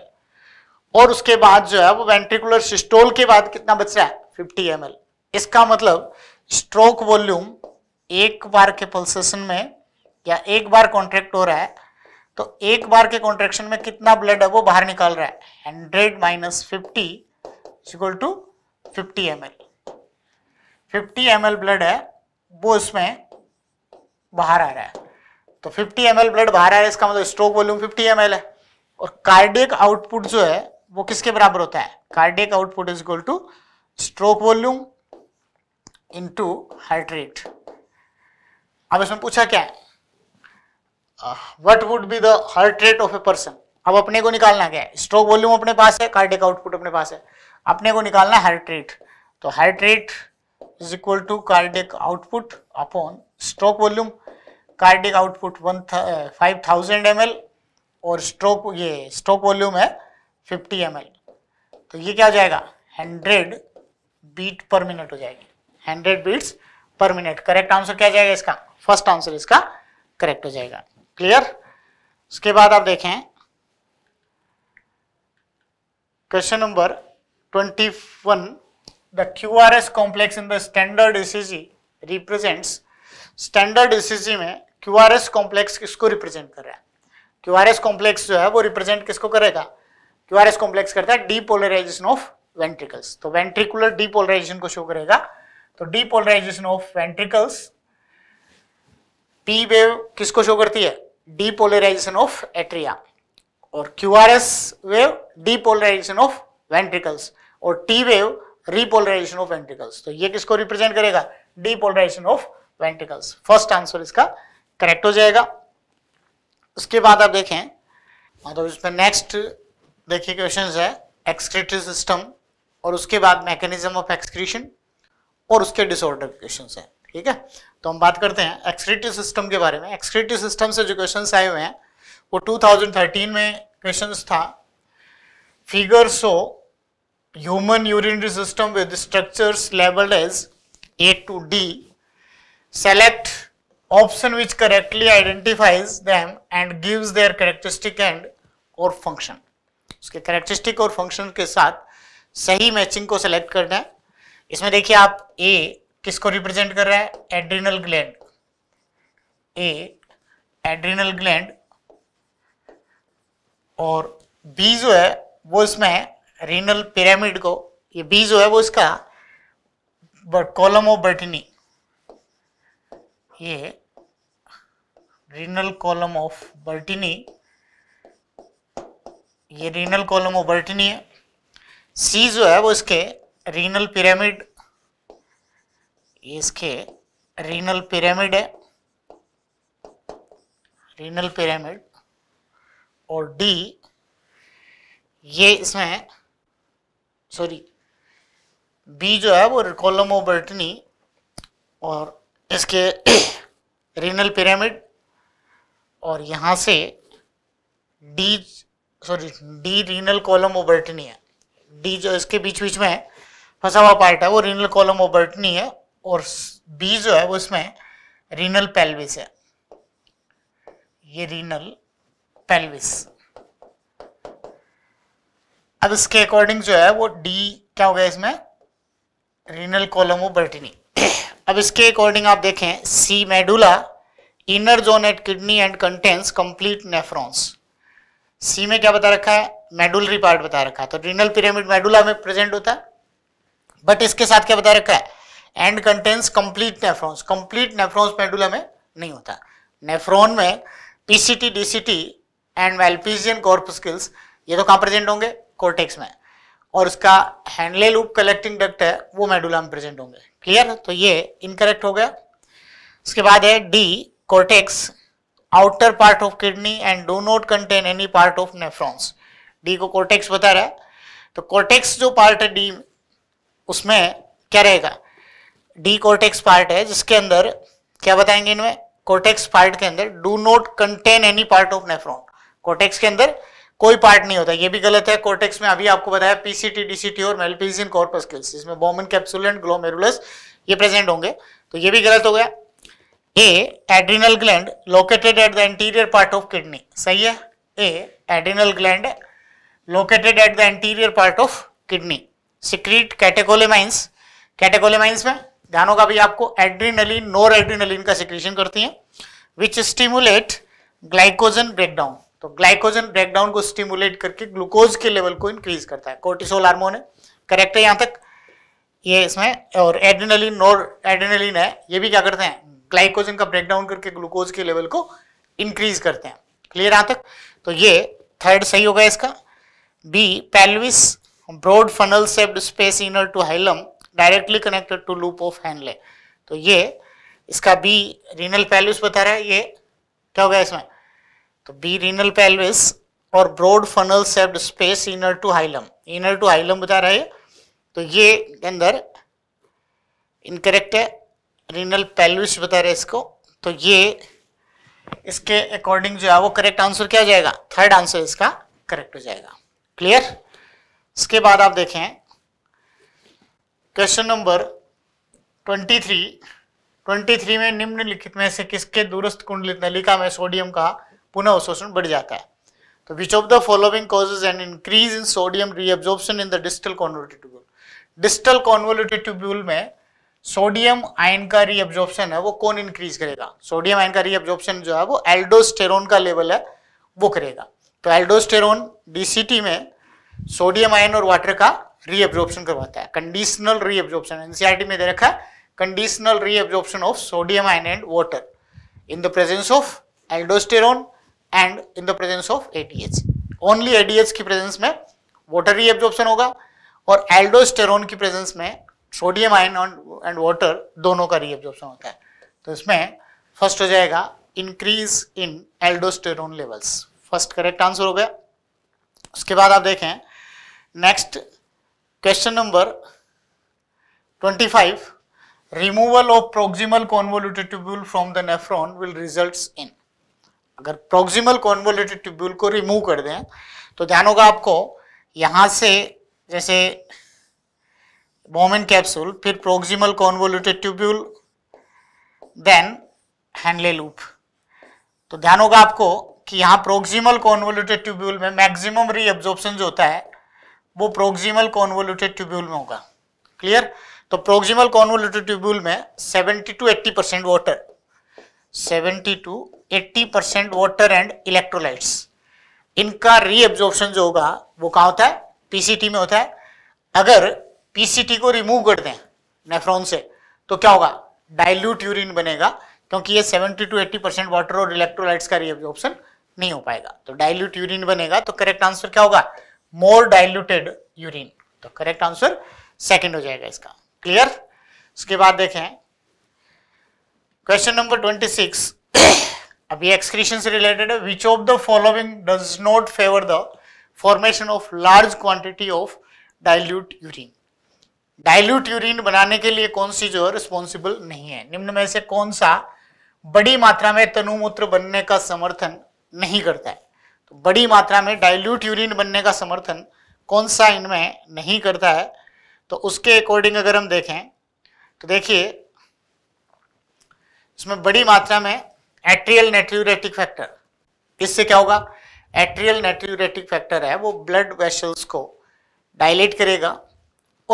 और उसके बाद जो है वो वेंट्रिकुलर सिस्टोल के बाद कितना बच रहा है फिफ्टी एम इसका मतलब स्ट्रोक वॉल्यूम एक बार के पल्सेशन में या एक बार कॉन्ट्रैक्ट हो रहा है तो एक बार के कॉन्ट्रेक्शन में कितना ब्लड है वो बाहर निकाल रहा है hundred minus fifty equal to fifty M L fifty M L blood है वो इसमें बाहर आ रहा है तो 50 एम ब्लड बाहर आ रहा है इसका मतलब स्ट्रोक वॉल्यूम 50 एम है और कार्डियक आउटपुट जो है वो किसके बराबर होता है cardiac output is equal to stroke volume in heart rate अब इसमें पूछा क्या है what would be the heart rate of a person अब अपने को निकालना क्या है स्ट्रोक वॉल्यूम अपने पास है कार्डिक आउटपुट अपने पास है अपने को निकालना हार्ट रेट तो heart rate is equal to cardiac output upon stroke volume cardiac output one five thousand M और स्ट्रोक ये स्ट्रोक वॉल्यूम है फिफ्टी एम तो ये क्या हो जाएगा हंड्रेड बीट पर मिनट हो जाएगी hundred beats per minute correct answer क्या जाएगा इसका फर्स्ट आंसर इसका करेक्ट हो जाएगा क्लियर उसके बाद आप देखें question number twenty one R S complex in the standard ECG represents standard ECG में क्यू आर एस कॉम्प्लेक्स किसको रिप्रेजेंट कर रहा है क्यू आर एस कॉम्प्लेक्स जो है वो रिप्रेजेंट किसको करेगा क्यू आर एस कॉम्प्लेक्स करता है डीपोलराइजेशन ऑफ वेंट्रिकल्स तो वेंट्रिकुलर डीपोलराइजेशन को शो करेगा तो depolarization of ventricles P wave किसको शो करती है डीपोलराइजेशन ऑफ एट्रिया और Q R S wave depolarization of ventricles और T wave repolarization of ventricles तो ये किसको रिप्रेजेंट करेगा depolarization of ventricles first answer इसका करेक्ट हो जाएगा उसके बाद आप देखें मतलब इसमें नेक्स्ट देखिए क्वेश्चन है एक्सक्रेटरी सिस्टम और उसके बाद मैकेनिज्म ऑफ एक्सक्रीशन और उसके डिसऑर्डर क्वेश्चन है ठीक है तो हम बात करते हैं एक्सक्रेटिव सिस्टम के बारे में एक्सक्रेटिव सिस्टम से जो क्वेश्चन आए हुए हैं वो 2013 में क्वेश्चन था figure shows human urinary system with structures labelled as A to D select option which correctly identifies them and gives their characteristic and और फंक्शन उसके करेक्टरिस्टिक और फंक्शन के साथ सही मैचिंग को सिलेक्ट करना है इसमें देखिए आप ए किसको रिप्रेजेंट कर रहा है adrenal gland A adrenal gland और बी जो है वो इसमें रीनल पिरामिड को ये बी जो है वो इसका column of Bertini a renal column of Bertini ये रीनल कॉलम ऑफ बर्टनी है सी जो है वो इसके रीनल पिरामिड ये इसके रीनल पिरामिड है रीनल पिरामिड और डी ये इसमें सॉरी बी जो है वो कॉलम ऑफ बर्टनी और इसके रीनल [CLEARS THROAT] पिरामिड और यहाँ से D sorry D renal column of Bertini है डी जो इसके बीच बीच में फंसा हुआ पार्ट है वो रीनल कॉलम ओबर्टनी है और बी जो है वो इसमें रीनल पेल्विस है ये रीनल पेल्विस अब इसके अकॉर्डिंग जो है वो डी क्या हो गया इसमें रीनल कॉलम ओबर्टनी अब इसके अकॉर्डिंग आप देखें C medulla inner zone at kidney and contains complete nephrons C में क्या बता रखा है मेडुलरी पार्ट बता रखा है तो रीनल पिरामिड मेडुला में प्रेजेंट होता है बट इसके साथ क्या बता रखा है and contains complete nephrons complete nephrons medulla में नहीं होता नेफ्रॉन में PCT DCT and Malpighian corpuscles ये तो कहाँ प्रेजेंट होंगे कोर्टेक्स में और उसका हैंडले लूप कलेक्टिंग डक्ट है वो मेडुला में प्रेजेंट होंगे क्लियर तो ये इनकरेक्ट हो गया उसके बाद है D cortex outer part of kidney and do not contain any part of nephrons D को कोर्टेक्स बता रहा है तो कोर्टेक्स जो पार्ट है डी उसमें क्या रहेगा डी कोर्टेक्स पार्ट है जिसके अंदर क्या बताएंगे इनमें कोर्टेक्स पार्ट के अंदर do not contain any part of nephron cortex के अंदर कोई पार्ट नहीं होता ये भी गलत है कोर्टेक्स में अभी आपको बताया पीसीटी डीसीटी और कॉर्पस केल्स इसमें बोमन कैप्सूल एंड ग्लोमेरुलस ये प्रेजेंट होंगे तो ये भी गलत हो गया A adrenal gland located at the interior part of kidney सही है A adrenal gland located at the interior part of kidney secrete catecholamines catecholamines में ध्यान होगा भी आपको एड्रीनलिन नोर एड्रीनलिन का सिक्रीशन करती है विच स्टिमुलेट ग्लाइकोजन ब्रेकडाउन तो ग्लाइकोजन ब्रेकडाउन को स्टिमुलेट करके ग्लूकोज के लेवल को इंक्रीज करता है कोर्टिसोल हार्मोन है करेक्ट है यहाँ तक ये इसमें और एड्रेनलिन नोर एड्रेनलिन है ये भी क्या करते हैं ग्लाइकोजन का ब्रेकडाउन करके ग्लूकोज के लेवल को इंक्रीज करते हैं क्लियर यहाँ तक तो ये थर्ड सही होगा इसका B pelvis broad funnel shaped space inner to hilum directly connected to loop of Henle तो ये इसका बी रीनल पेल्विस बता रहा है ये क्या होगा इसमें तो बी रीनल पेल्विस और broad funnel shaped space inner to hilum inner to hilum बता रहा है तो ये अंदर इनकरेक्ट है रीनल पेल्विस बता रहे इसको तो ये इसके अकॉर्डिंग जो है वो करेक्ट आंसर क्या हो जाएगा थर्ड आंसर इसका करेक्ट हो जाएगा क्लियर इसके बाद आप देखें क्वेश्चन नंबर 23 23 में निम्नलिखित में से किसके दूरस्थ कुंडलित नलिका में सोडियम का पुनः अवशोषण बढ़ जाता है तो which of the following causes an increase in sodium reabsorption in the distal convoluted tubule distal convoluted tubule में सोडियम आयन का रीअब्जॉर्प्शन है वो कौन इंक्रीज करेगा सोडियम आयन का रीअब्जॉर्प्शन जो है वो एल्डोस्टेरोन का लेवल है वो करेगा तो एल्डोस्टेरोन डीसीटी में सोडियम आयन और वाटर का रीअब्जॉर्प्शन करवाता है कंडीशनल रीअब्जॉर्प्शन एनसीआरटी में दे रखा है conditional reabsorption of sodium ion and water in the presence of aldosterone and in the presence of ADH only ADH की प्रेजेंस में वाटर री एब्जॉर्प्शन होगा और एल्डोस्टेरोन की प्रेजेंस में सोडियम आयन एंड वाटर दोनों का री एब्जॉर्प्शन होता है तो इसमें फर्स्ट हो जाएगा increase in aldosterone levels first correct answer हो गया उसके बाद आप देखें next question number 25 removal of proximal convoluted from the nephron will results in अगर प्रोक्सिमल कॉन्वोलेटेड ट्यूब्यूल को रिमूव कर दें तो ध्यान होगा आपको यहाँ से जैसे मोमेंट कैप्सूल फिर proximal convoluted tubule then Henle loop तो ध्यान होगा आपको कि यहाँ प्रोक्सिमल कॉन्वोल्यूटेड ट्यूब्यूल में मैक्सिमम रीअब्जॉर्प्शन जो होता है वो प्रोक्सिमल कॉन्वोल्यूटेड ट्यूब्यूल में होगा क्लियर तो प्रोक्सिमल कॉन्वोल्यूटेड ट्यूब्यूल में 70 to 80 percent water seventy to eighty percent water and electrolytes इनका रीएब्जॉर्प्शन जो होगा वो कहाँ होता है पीसीटी में होता है अगर पीसीटी को रिमूव कर दें नेफ्रॉन से तो क्या होगा डाइल्यूट यूरिन बनेगा क्योंकि ये 70 टू 80 परसेंट वाटर और इलेक्ट्रोलाइट्स का रीएब्जॉर्प्शन नहीं हो पाएगा तो डाइल्यूट यूरिन बनेगा तो करेक्ट आंसर क्या होगा मोर डाइल्यूटेड यूरिन तो करेक्ट आंसर सेकेंड हो जाएगा इसका क्लियर उसके बाद देखें क्वेश्चन नंबर 26 अब ये एक्सक्रीशन से रिलेटेड है which of the following does not favour the formation of large quantity of dilute urine dilute urine बनाने के लिए कौन सी जो है रिस्पॉन्सिबल नहीं है निम्न में से कौन सा बड़ी मात्रा में तनुमूत्र बनने का समर्थन नहीं करता है तो बड़ी मात्रा में डाइल्यूट यूरिन बनने का समर्थन कौन सा इनमें नहीं करता है तो उसके अकॉर्डिंग अगर हम देखें तो देखिए इसमें बड़ी मात्रा में एट्रियल नेट्रियोरेटिक फैक्टर इससे क्या होगा एट्रियल नेट्रियोरेटिक फैक्टर है वो ब्लड वेसल्स को डायलेट करेगा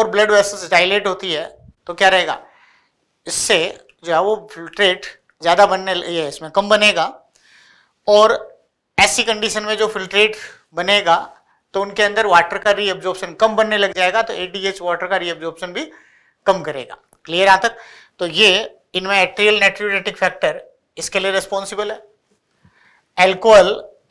और ब्लड वेसल्स डायलेट होती है तो क्या रहेगा इससे जो है वो फिल्ट्रेट ज़्यादा बनने ये इसमें कम बनेगा और ऐसी कंडीशन में जो फिल्ट्रेट बनेगा तो उनके अंदर वाटर का रीअब्जॉर्प्शन कम बनने लग जाएगा तो ए वाटर का रीअब्जॉर्प्शन भी कम करेगा क्लियर यहाँ तक तो ये इनमें एट्रियल नेट्रोरेटिक फैक्टर इसके लिए रिस्पॉन्सिबल है एल्कोहल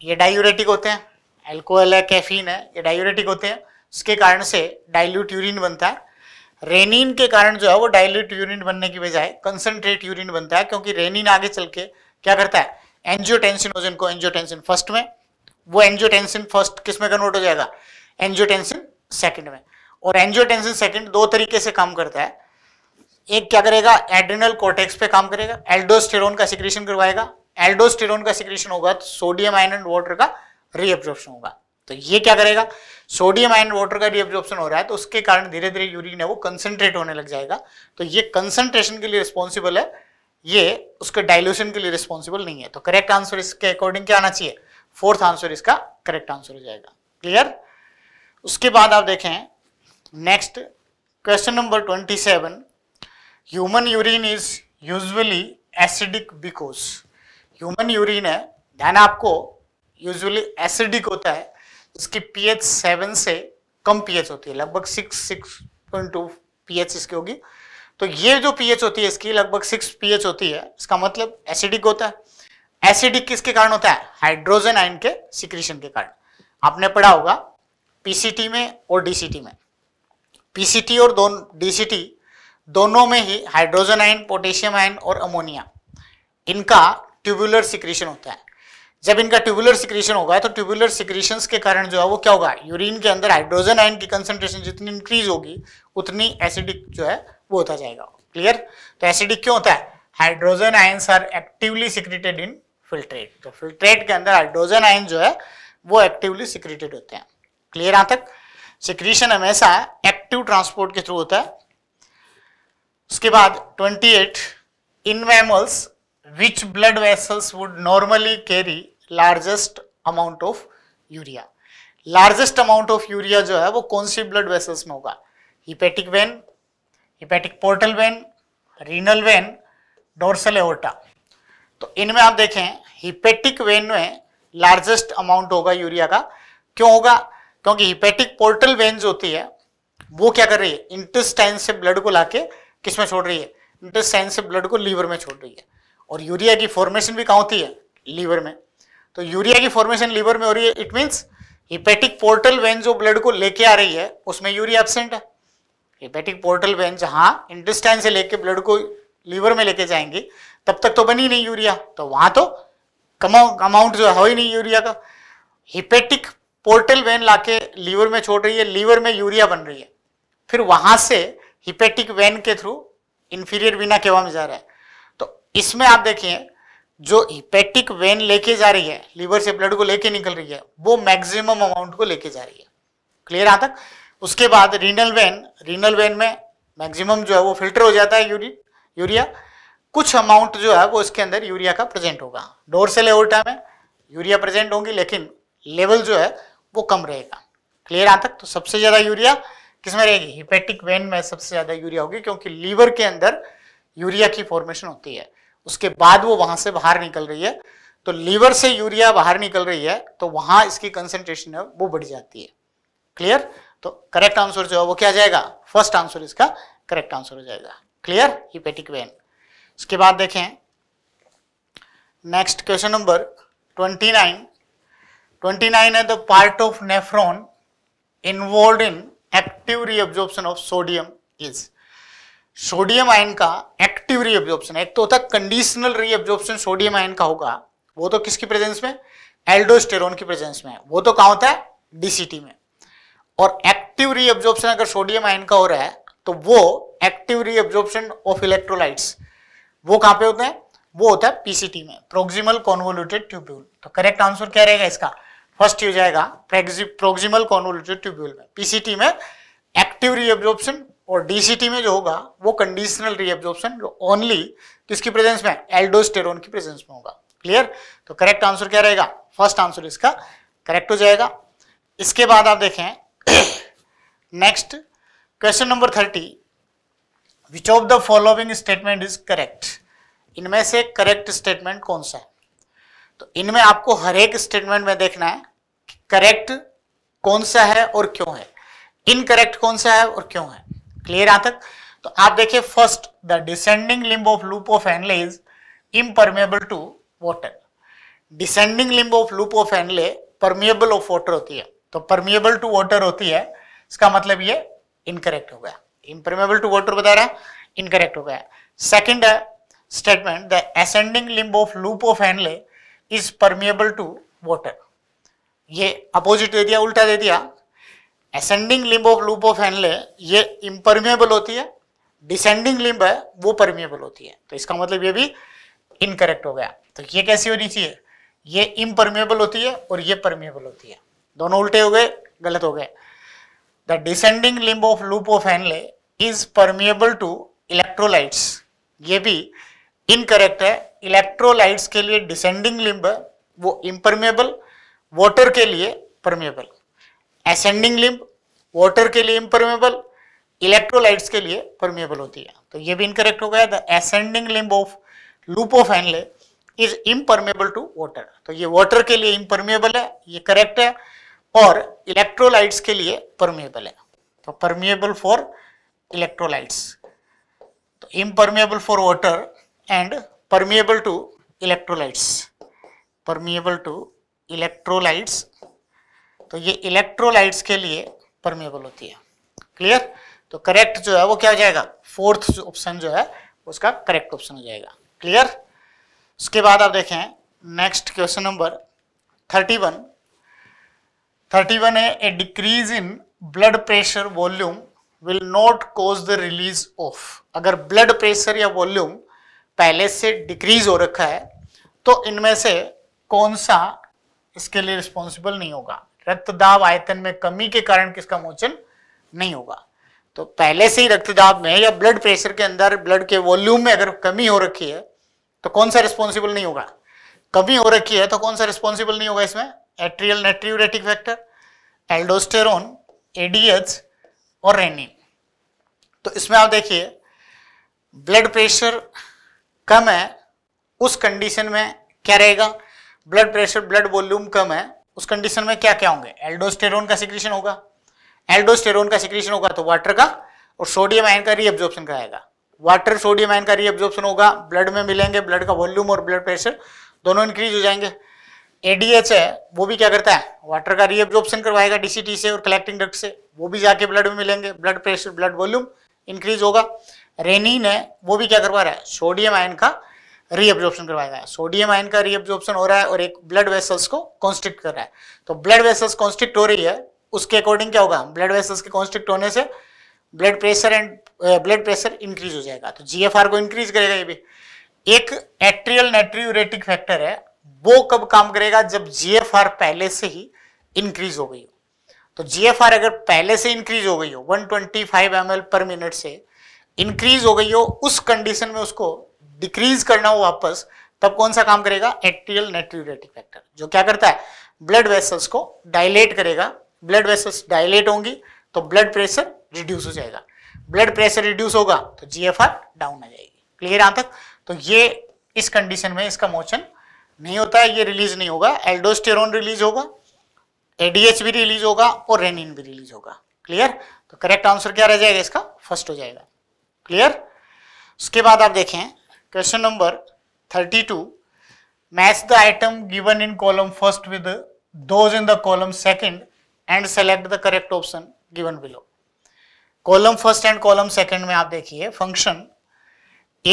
ये डायूरेटिक होते हैं एल्कोहल है कैफीन है ये डायूरेटिक होते हैं इसके कारण से डाइल्यूट यूरिन बनता है रेनिन के कारण जो है वो डाइल्यूट यूरिन बनने की बजाय कंसनट्रेट यूरिन बनता है क्योंकि रेनिन आगे चल के क्या करता है एंजियोटेंसिनोजन को एंजियोटेंसिन फर्स्ट में वो एंजियोटेंसिन फर्स्ट किस में कन्वर्ट हो जाएगा एंजियोटेंसिन सेकंड में और एंजियोटेंसिन सेकंड दो तरीके से काम करता है एक क्या करेगा एड्रिनल कोटेक्स पे काम करेगा एल्डोस्टेरोन का सिक्रेशन करवाएगा एल्डोस्टेरोन का सिक्रेशन होगा तो सोडियम आयन एंड वाटर का रीअब्जॉर्प्शन होगा तो ये क्या करेगा सोडियम आयन वाटर का रीअब्जॉर्प्शन हो रहा है तो उसके कारण धीरे धीरे यूरिन है वो कंसनट्रेट होने लग जाएगा तो ये कंसनट्रेशन के लिए रिस्पॉन्सिबल है ये उसके डायलूशन के लिए रिस्पॉन्सिबल नहीं है तो करेक्ट आंसर इसके अकॉर्डिंग क्या आना चाहिए फोर्थ आंसर इसका करेक्ट आंसर हो जाएगा क्लियर उसके बाद आप देखें next question number twenty seven human urine is usually acidic because human urine है ध्यान आपको यूजुअली एसिडिक होता है इसकी पीएच सेवन से कम पीएच होती है लगभग six six point two pH इसकी होगी तो ये जो पीएच होती है इसकी लगभग सिक्स पीएच होती है इसका मतलब एसिडिक होता है एसिडिक किसके कारण होता है हाइड्रोजन आयन के सिक्रीशन के कारण आपने पढ़ा होगा पीसीटी में और डीसीटी में पीसीटी और दोनों डीसीटी दोनों में ही हाइड्रोजन आयन पोटेशियम आयन और अमोनिया इनका ट्यूबुलर सिक्रीशन होता है जब इनका ट्यूबुलर सिक्रीशन होगा तो ट्यूबुलर सिक्रीशन के कारण जो है वो क्या होगा यूरिन के अंदर हाइड्रोजन आयन की कंसेंट्रेशन जितनी इंक्रीज होगी उतनी एसिडिक जो है वो होता जाएगा क्लियर तो एसिडिक क्यों होता है hydrogen ions are actively secreted in filtrate तो फिल्ट्रेट के अंदर हाइड्रोजन आयन जो है वो एक्टिवली सिक्रेटेड होते हैं क्लियर यहाँ तक सिक्रीशन हमेशा एक्टिव ट्रांसपोर्ट के थ्रू होता है उसके बाद 28 in mammals which blood vessels would normally carry largest amount of urea largest amount of urea जो है वो कौन सी ब्लड वेसल्स में होगा hepatic vein hepatic portal vein renal vein dorsal aorta तो इनमें आप देखें हिपेटिक वेन में लार्जेस्ट अमाउंट होगा यूरिया का क्यों होगा क्योंकि हिपेटिक पोर्टल वेन जो होती है वो क्या कर रही है इंटेस्टाइन से ब्लड को लाके किस में छोड़ रही है द सेंस ब्लड को लीवर में छोड़ रही है और यूरिया की फॉर्मेशन भी कहाँ होती है लीवर में तो यूरिया की फॉर्मेशन लीवर में हो रही है it means hepatic portal vein जो ब्लड को लेके आ रही है उसमें यूरिया एबसेंट है हिपेटिक पोर्टल वेन जहाँ इंटेस्टाइन से लेके ब्लड को लीवर में लेके जाएंगे तब तक तो बनी नहीं यूरिया तो वहाँ तो कम अमाउंट जो है हो ही नहीं यूरिया का हिपेटिक पोर्टल वेन लाके लीवर में छोड़ रही है लीवर में यूरिया बन रही है फिर वहाँ से हिपेटिक वेन के थ्रू इन्फीरियर बिना केवा में जा रहा है तो इसमें आप देखिए जो हिपेटिक वेन लेके जा रही है लीवर से ब्लड को लेके निकल रही है वो मैक्सिमम अमाउंट को लेके जा रही है क्लियर आ तक उसके बाद रीनल वेन रीनल वेन में मैक्सिमम जो है वो फिल्टर हो जाता है यूरिन यूरिया कुछ अमाउंट जो है वो इसके अंदर यूरिया का प्रेजेंट होगा डोर ले उल्टा में यूरिया प्रेजेंट होंगी लेकिन लेवल जो है वो कम रहेगा क्लियर आ तक तो सबसे ज़्यादा यूरिया किसमें रहेगी हिपेटिक वेन में सबसे ज़्यादा यूरिया होगी क्योंकि लीवर के अंदर यूरिया की फॉर्मेशन होती है उसके बाद वो वहां से बाहर निकल रही है तो लीवर से यूरिया बाहर निकल रही है तो वहां इसकी कंसेंट्रेशन है वो बढ़ जाती है क्लियर तो करेक्ट आंसर जो है वो क्या जाएगा फर्स्ट आंसर इसका करेक्ट आंसर हो जाएगा क्लियर हिपेटिक वेन उसके बाद देखें नेक्स्ट क्वेश्चन नंबर 29 29 है the part of nephron involve in active reabsorption of sodium is sodium ion का एक्टिव रीअब्जॉर्प्शन एक तो होता है कंडीशनल रीअब्जॉर्प्शन सोडियम आयन का होगा वो तो किसकी प्रेजेंस में एल्डोस्टेरोन की प्रेजेंस में वो तो कहाँ होता है डीसीटी में और एक्टिव रीअब्जॉर्प्शन अगर सोडियम आयन का हो रहा है तो वो एक्टिव रीअब्जॉर्प्शन ऑफ इलेक्ट्रोलाइट्स वो कहाँ पे होते हैं वो होता है पीसीटी में प्रोक्सिमल कॉन्वोल्यूटेड ट्यूब्यूल तो करेक्ट आंसर क्या रहेगा इसका फर्स्ट हो जाएगा प्रोक्सिमल कॉन्वोल्यूटेड ट्यूब्यूल में पीसीटी में एक्टिव रीअब्जॉर्प्शन और डीसीटी में जो होगा वो कंडीशनल रीअब्जॉर्प्शन जो ओनली किसकी प्रेजेंस में एल्डोस्टेरोन की प्रेजेंस में होगा क्लियर तो करेक्ट आंसर क्या रहेगा फर्स्ट आंसर इसका करेक्ट हो जाएगा इसके बाद आप देखें next question number thirty which of the following statement is correct इनमें से करेक्ट स्टेटमेंट कौन सा है तो इनमें आपको हर एक स्टेटमेंट में देखना है करेक्ट कौन सा है और क्यों है इनकरेक्ट कौन सा है और क्यों है क्लियर यहां तक तो आप देखिए first the descending limb of loop of Henle is impermeable to water descending limb of loop of Henle permeable of water होती है तो परमिएबल टू वॉटर होती है इसका मतलब ये इनकरेक्ट हो गया इम्परमेबल टू वॉटर बता रहा है इनकरेक्ट हो गया second statement the ascending limb of loop of Henle is permeable to water ये अपोजिट दे दिया उल्टा दे दिया ascending limb of loop of Henle ये इम्परमिएबल होती है डिसेंडिंग लिम्ब है वो परमिएबल होती है तो इसका मतलब ये भी इनकरेक्ट हो गया तो ये कैसी होनी चाहिए ये इम्परमिएबल होती है और ये परमिएबल होती है दोनों उल्टे हो गए गलत हो गए the descending limb of loop of Henle is permeable to electrolytes ये भी इनकरेक्ट है इलेक्ट्रोलाइट्स के लिए डिसेंडिंग लिंब है वो इम्परमेबल वाटर के लिए परमेबल एसेंडिंग लिंब वाटर के लिए इम्परमेबल इलेक्ट्रोलाइट्स के लिए परमेबल होती है तो ये भी इनकरेक्ट हो गया the ascending limb of loop of Henle is impermeable to water तो ये वाटर के लिए इम्परमेबल है ये करेक्ट है और इलेक्ट्रोलाइट्स के लिए परमेबल है तो परमेबल फॉर इलेक्ट्रोलाइट्स तो impermeable for water and permeable to electrolytes permeable to electrolytes तो ये electrolytes के लिए permeable होती है क्लियर तो करेक्ट जो है वो क्या हो जाएगा फोर्थ जो ऑप्शन जो है उसका करेक्ट ऑप्शन हो जाएगा क्लियर उसके बाद आप देखें next question number thirty one thirty one है a decrease in blood pressure volume will not cause the release of अगर ब्लड प्रेशर या वॉल्यूम पहले से डिक्रीज हो रखा है तो इनमें से कौन सा इसके लिए रिस्पॉन्सिबल नहीं होगा रक्तदाब आयतन में कमी के कारण किसका मोचन नहीं होगा तो पहले से ही रक्तदाब में या ब्लड प्रेशर के अंदर ब्लड के वॉल्यूम में अगर कमी हो रखी है तो कौन सा रिस्पॉन्सिबल नहीं होगा कमी हो रखी है तो कौन सा रिस्पॉन्सिबल नहीं होगा इसमें atrial natriuretic factor aldosterone ADH और रेनिन तो इसमें आप देखिए ब्लड प्रेशर कम है उस कंडीशन में क्या रहेगा ब्लड प्रेशर ब्लड वॉल्यूम कम है उस कंडीशन में क्या क्या होंगे एल्डोस्टेरोन का सिक्रीशन होगा एल्डोस्टेरोन का सिक्रीशन होगा तो वाटर का और सोडियम आयन का रीअब्जॉर्प्शन कराएगा वाटर सोडियम आयन का रीअब्जॉर्प्शन होगा ब्लड में मिलेंगे ब्लड का वॉल्यूम और ब्लड प्रेशर दोनों इंक्रीज हो जाएंगे एडीएच है वो भी क्या करता है वाटर का रीअब्जॉर्प्शन करवाएगा डीसीटी से और कलेक्टिंग डक्ट से वो भी जाके ब्लड में मिलेंगे blood pressure blood volume increase होगा रेनिन है वो भी क्या करवा रहा है सोडियम आयन का रीअब्जॉर्प्शन करवा रहा है सोडियम आयन का रीअब्जॉर्प्शन हो रहा है और एक ब्लड वेसल्स को कॉन्स्ट्रिक्ट कर रहा है तो ब्लड वेसल्स कॉन्स्ट्रिक्ट हो रही है उसके अकॉर्डिंग क्या होगा ब्लड वेसल्स के कॉन्स्ट्रिक्ट होने से blood pressure and blood pressure increase हो जाएगा तो जीएफआर को इंक्रीज करेगा ये भी एक एट्रियल नेट्रियोरेटिक फैक्टर है वो कब काम करेगा जब आर पहले से ही इंक्रीज हो गई हो तो आर अगर पहले से इंक्रीज हो गई हो 125 एल पर मिनट से इंक्रीज हो गई हो उस कंडीशन में उसको डिक्रीज करना हो वापस तब कौन सा काम करेगा एक्ट्रियल नेट्रियूरेटिक फैक्टर जो क्या करता है ब्लड वेसल्स को डायलेट करेगा ब्लड वेसल्स डायलेट होंगी तो ब्लड प्रेशर रिड्यूस हो जाएगा ब्लड प्रेशर रिड्यूस होगा तो जीएफआर डाउन आ जाएगी क्लियर यहां तक तो ये इस कंडीशन में इसका मोशन नहीं होता है ये रिलीज नहीं होगा एल्डोस्टेरोन रिलीज होगा एडीएच भी रिलीज होगा और रेनिन भी रिलीज होगा क्लियर तो करेक्ट आंसर क्या रह जाएगा इसका फर्स्ट हो जाएगा क्लियर उसके बाद आप देखें question number thirty two match the item given in column first with those in the column second and select the correct option given below column first and column second में आप देखिए function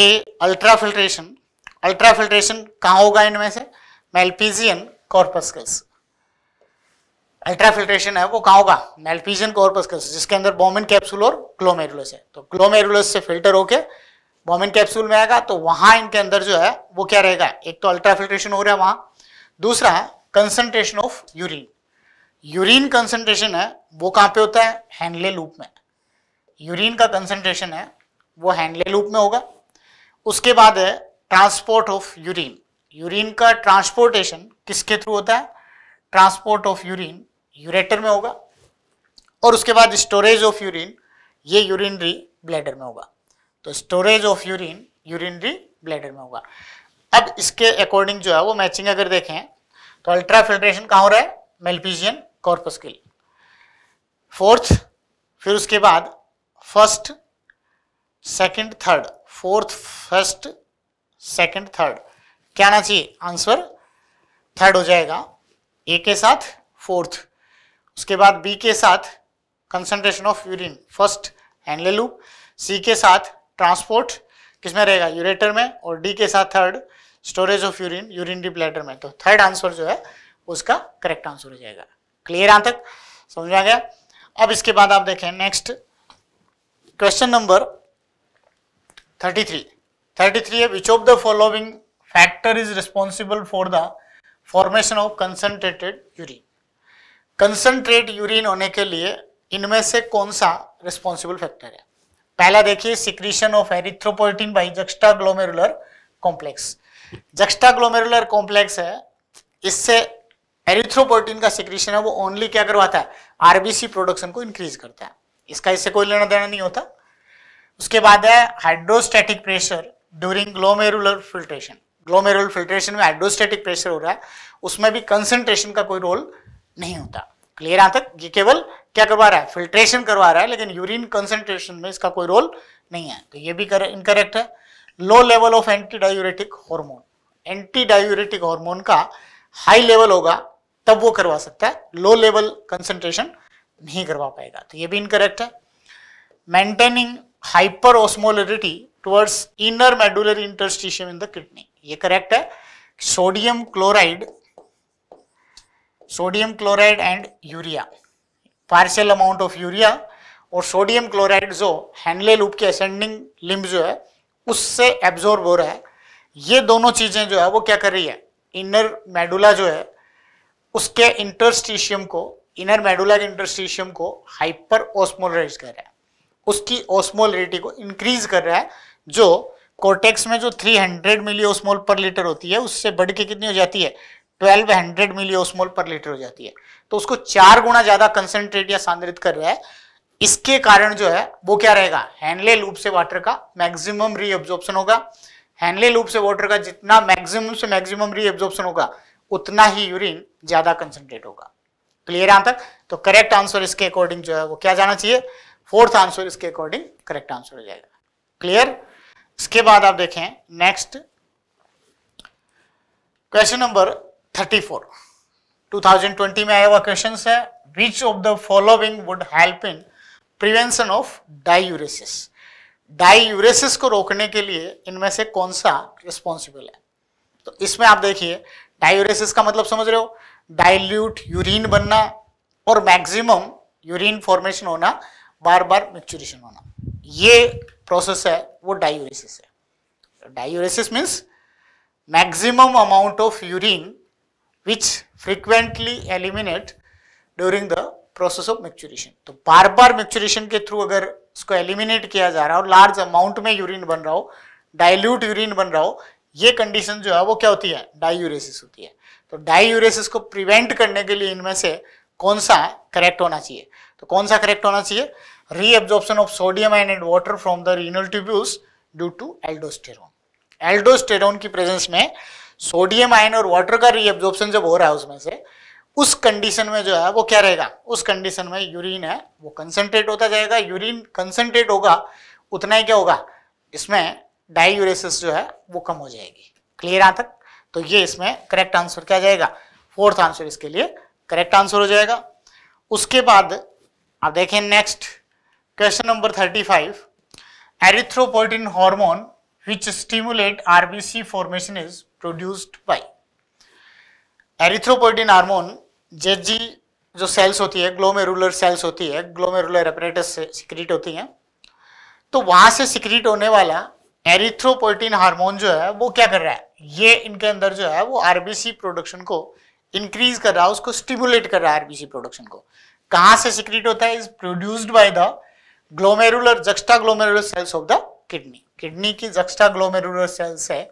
A ultrafiltration ultrafiltration कहाँ होगा इनमें से मेल्पीजियन कॉर्पस्कस ultrafiltration है वो कहाँ होगा मेल्फीजन कॉर्पस जिसके अंदर बॉमिन कैप्सूल और ग्लोमेरुलस है तो ग्लोमेरुलस से फिल्टर होके बॉमिन कैप्सूल में आएगा तो वहाँ इनके अंदर जो है वो क्या रहेगा एक तो अल्ट्राफिल्ट्रेशन हो रहा है वहाँ दूसरा है concentration of urine urine concentration है वो कहाँ पर होता है हैंडले लूप में यूरिन का कंसनट्रेशन है वो हैंडले लूप में होगा उसके बाद है ट्रांसपोर्ट ऑफ यूरिन यूरिन का ट्रांसपोर्टेशन किसके थ्रू होता है ट्रांसपोर्ट ऑफ यूरिन यूरेटर में होगा और उसके बाद स्टोरेज ऑफ यूरिन ये यूरिनरी ब्लैडर में होगा तो storage of urine urinary bladder में होगा अब इसके अकॉर्डिंग जो है वो मैचिंग अगर देखें तो अल्ट्रा फिल्ट्रेशन कहाँ हो रहा है मेलपीजियन कॉर्पस के फोर्थ फिर उसके बाद first second third fourth first second third क्या आना चाहिए आंसर थर्ड हो जाएगा ए के साथ फोर्थ उसके बाद बी के साथ concentration of urine first and ले लू सी के साथ ट्रांसपोर्ट किसमें रहेगा यूरेटर में और डी के साथ third storage of urine urine डिप्लेटर में तो थर्ड आंसर जो है उसका करेक्ट आंसर हो जाएगा क्लियर यहां तक समझ आ गया अब इसके बाद आप देखें next question number 33 33 three which of the following factor is responsible for the formation of concentrated urine concentrate urine होने के लिए इनमें से कौन सा रिस्पॉन्सिबल फैक्टर है पहला देखिए secretion of erythropoietin by juxtaglomerular complex juxtaglomerular complex है इससे एरिथ्रोपोइटिन का सिक्रीशन है वो ओनली क्या करवाता है आरबीसी प्रोडक्शन को इंक्रीज करता है इसका इससे कोई लेना देना नहीं होता उसके बाद है hydrostatic pressure during glomerular filtration glomerular filtration में हाइड्रोस्टेटिक प्रेशर हो रहा है उसमें भी कंसनट्रेशन का कोई रोल नहीं होता क्लियर यहां तक ये केवल क्या करवा रहा है फिल्ट्रेशन करवा रहा है लेकिन यूरिन कंसेंट्रेशन में इसका कोई रोल नहीं है तो ये भी इनकरेक्ट है low level of antidiuretic hormone antidiuretic hormone का हाई लेवल होगा तब वो करवा सकता है लो लेवल कंसेंट्रेशन नहीं करवा पाएगा तो ये भी इनकरेक्ट है maintaining hyperosmolarity towards inner medullary interstitium in the kidney ये करेक्ट है sodium chloride sodium chloride and urea partial amount of urea और सोडियम क्लोराइड जो हैंडले लूप के असेंडिंग लिम्ब जो है उससे एब्जॉर्ब हो रहा है ये दोनों चीज़ें जो है वो क्या कर रही है इनर मेडुला जो है उसके इंटरस्टिशियम को इनर मेडुला के इंटरस्टिशियम को हाइपर ऑस्मोलराइज कर रहा है उसकी ऑस्मोलरिटी को इंक्रीज कर रहा है जो कोटेक्स में जो 300 मिली ऑस्मोल पर लीटर होती है उससे बढ़ के कितनी हो जाती है ट्वेल्व हंड्रेड मिली ओसमोल पर लीटर हो जाती है तो उसको चार गुना ज्यादा कंसेंट्रेट या सांद्रित कर रहा है इसके कारण जो है वो क्या रहेगा हैनले लूप से वाटर का मैक्सिमम रीअब्जॉर्प्शन होगा हैनले लूप से वाटर का जितना मैक्सिमम से मैक्सिमम रीअब्जॉर्प्शन होगा उतना ही यूरिन ज्यादा कंसेंट्रेट होगा क्लियर आंसर तो करेक्ट आंसर इसके अकॉर्डिंग जो है वो क्या जाना चाहिए फोर्थ आंसर इसके अकॉर्डिंग करेक्ट आंसर हो जाएगा क्लियर इसके बाद आप देखें नेक्स्ट क्वेश्चन नंबर थाउजेंड 2020 में आया हुआ क्वेश्चन है which of the following would help in prevention of diuresis diuresis को रोकने के लिए इनमें से कौन सा रिस्पॉन्सिबल है तो इसमें आप देखिए डायूरेसिस का मतलब समझ रहे हो डाइल्यूट यूरिन बनना और मैक्सिमम यूरिन फॉर्मेशन होना बार बार मिक्चुरेशन होना ये प्रोसेस है वो डायूरेसिस है diuresis means maximum amount of urine which frequently eliminate during the process of maturation. तो बार बार maturation के थ्रू अगर उसको एलिमिनेट किया जा रहा हो लार्ज अमाउंट में यूरिन बन रहा हो dilute यूरिन बन रहा हो ये कंडीशन जो है वो क्या होती है diuresis होती है तो diuresis को प्रिवेंट करने के लिए इनमें से कौन सा करेक्ट होना चाहिए तो कौन सा करेक्ट होना चाहिए reabsorption of sodium ion and water from the renal tubules due to aldosterone. Aldosterone की प्रेजेंस में सोडियम आयन और वाटर का रीअब्जॉर्प्शन जब हो रहा है उसमें से उस कंडीशन में जो है वो क्या रहेगा उस कंडीशन में यूरिन है वो कंसनट्रेट होता जाएगा यूरिन कंसनट्रेट होगा उतना ही क्या होगा इसमें डायूरेसिस जो है वो कम हो जाएगी क्लियर आ तक तो ये इसमें करेक्ट आंसर क्या जाएगा फोर्थ आंसर इसके लिए करेक्ट आंसर हो जाएगा उसके बाद आप देखें next question number thirty five erythropoietin hormone which stimulate RBC formation is produced by erythropoietin hormone JG जो सेल्स होती है ग्लोमेरुलर सेल्स होती है ग्लोमेरुलर एपरेटस से सिक्रीट होती हैं तो वहां से सिक्रीट होने वाला एरिथ्रोपोइटिन हार्मोन जो है वो क्या कर रहा है ये इनके अंदर जो है वो आरबीसी प्रोडक्शन को इंक्रीज कर रहा है उसको स्टिमुलेट कर रहा है आरबीसी प्रोडक्शन को कहाँ से सिक्रीट होता है is produced by the glomerular juxtaglomerular cells of the kidney kidney की जक्स्टा ग्लोमेरुलर सेल्स है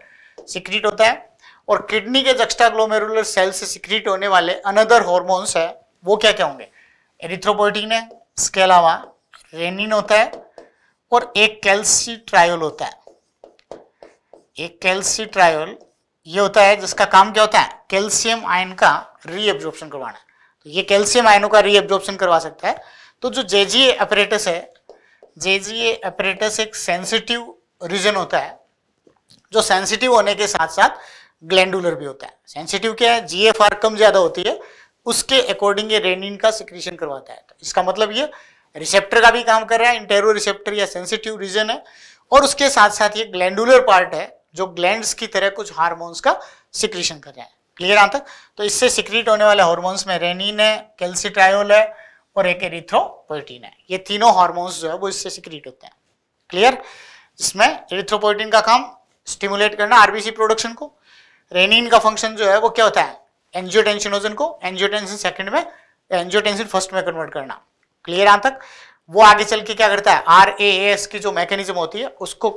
सिक्रीट होता है और किडनी के जक्स्टाग्लोमेरुलर सेल से सिक्रीट होने वाले अनदर हॉर्मोन्स है वो क्या क्या होंगे एरिथ्रोपोटीन है इसके अलावा रेनिन होता है और एक कैल्सी कैल्सीट्रायोल होता है एक कैल्सी कैल्सीट्रायोल ये होता है जिसका काम क्या होता है कैल्सियम आयन का रीअब्जॉर्प्शन करवाना तो ये कैल्सियम आयनों का रीअब्जॉर्प्शन करवा सकता है तो जो जेजीए अपरेटस है जेजीए अपरेटस एक सेंसिटिव रीजन होता है जो सेंसिटिव होने के साथ साथ ग्लैंडुलर भी होता है सेंसिटिव क्या है जीएफआर कम ज़्यादा होती है उसके अकॉर्डिंग ये रेनिन का सिक्रीशन करवाता है तो इसका मतलब ये रिसेप्टर का भी काम कर रहा है इंटेरो रिसेप्टर या सेंसिटिव रीजन है और उसके साथ साथ ये ग्लैंडुलर पार्ट है जो ग्लैंड की तरह कुछ हार्मोन्स का सिक्रीशन कर रहा है क्लियर तक तो इससे सिक्रीट होने वाले हॉर्मोन्स में रेनिन है कैल्सिट्रायोल है और एक एरिथ्रोपोइटिन है ये तीनों हार्मोन्स जो है वो इससे सिक्रीट होते हैं क्लियर इसमें एरिथ्रोपोइटिन का काम स्टिमुलेट करना आरबीसी प्रोडक्शन को रेनिन का फंक्शन जो है वो क्या होता है एंजियोटेंशनोजन को एंजियोटेंशन सेकंड में एंजियोटेंशन फर्स्ट में कन्वर्ट करना क्लियर आ तक वो आगे चल के क्या करता है आर ए एस की जो मैकेनिज्म होती है उसको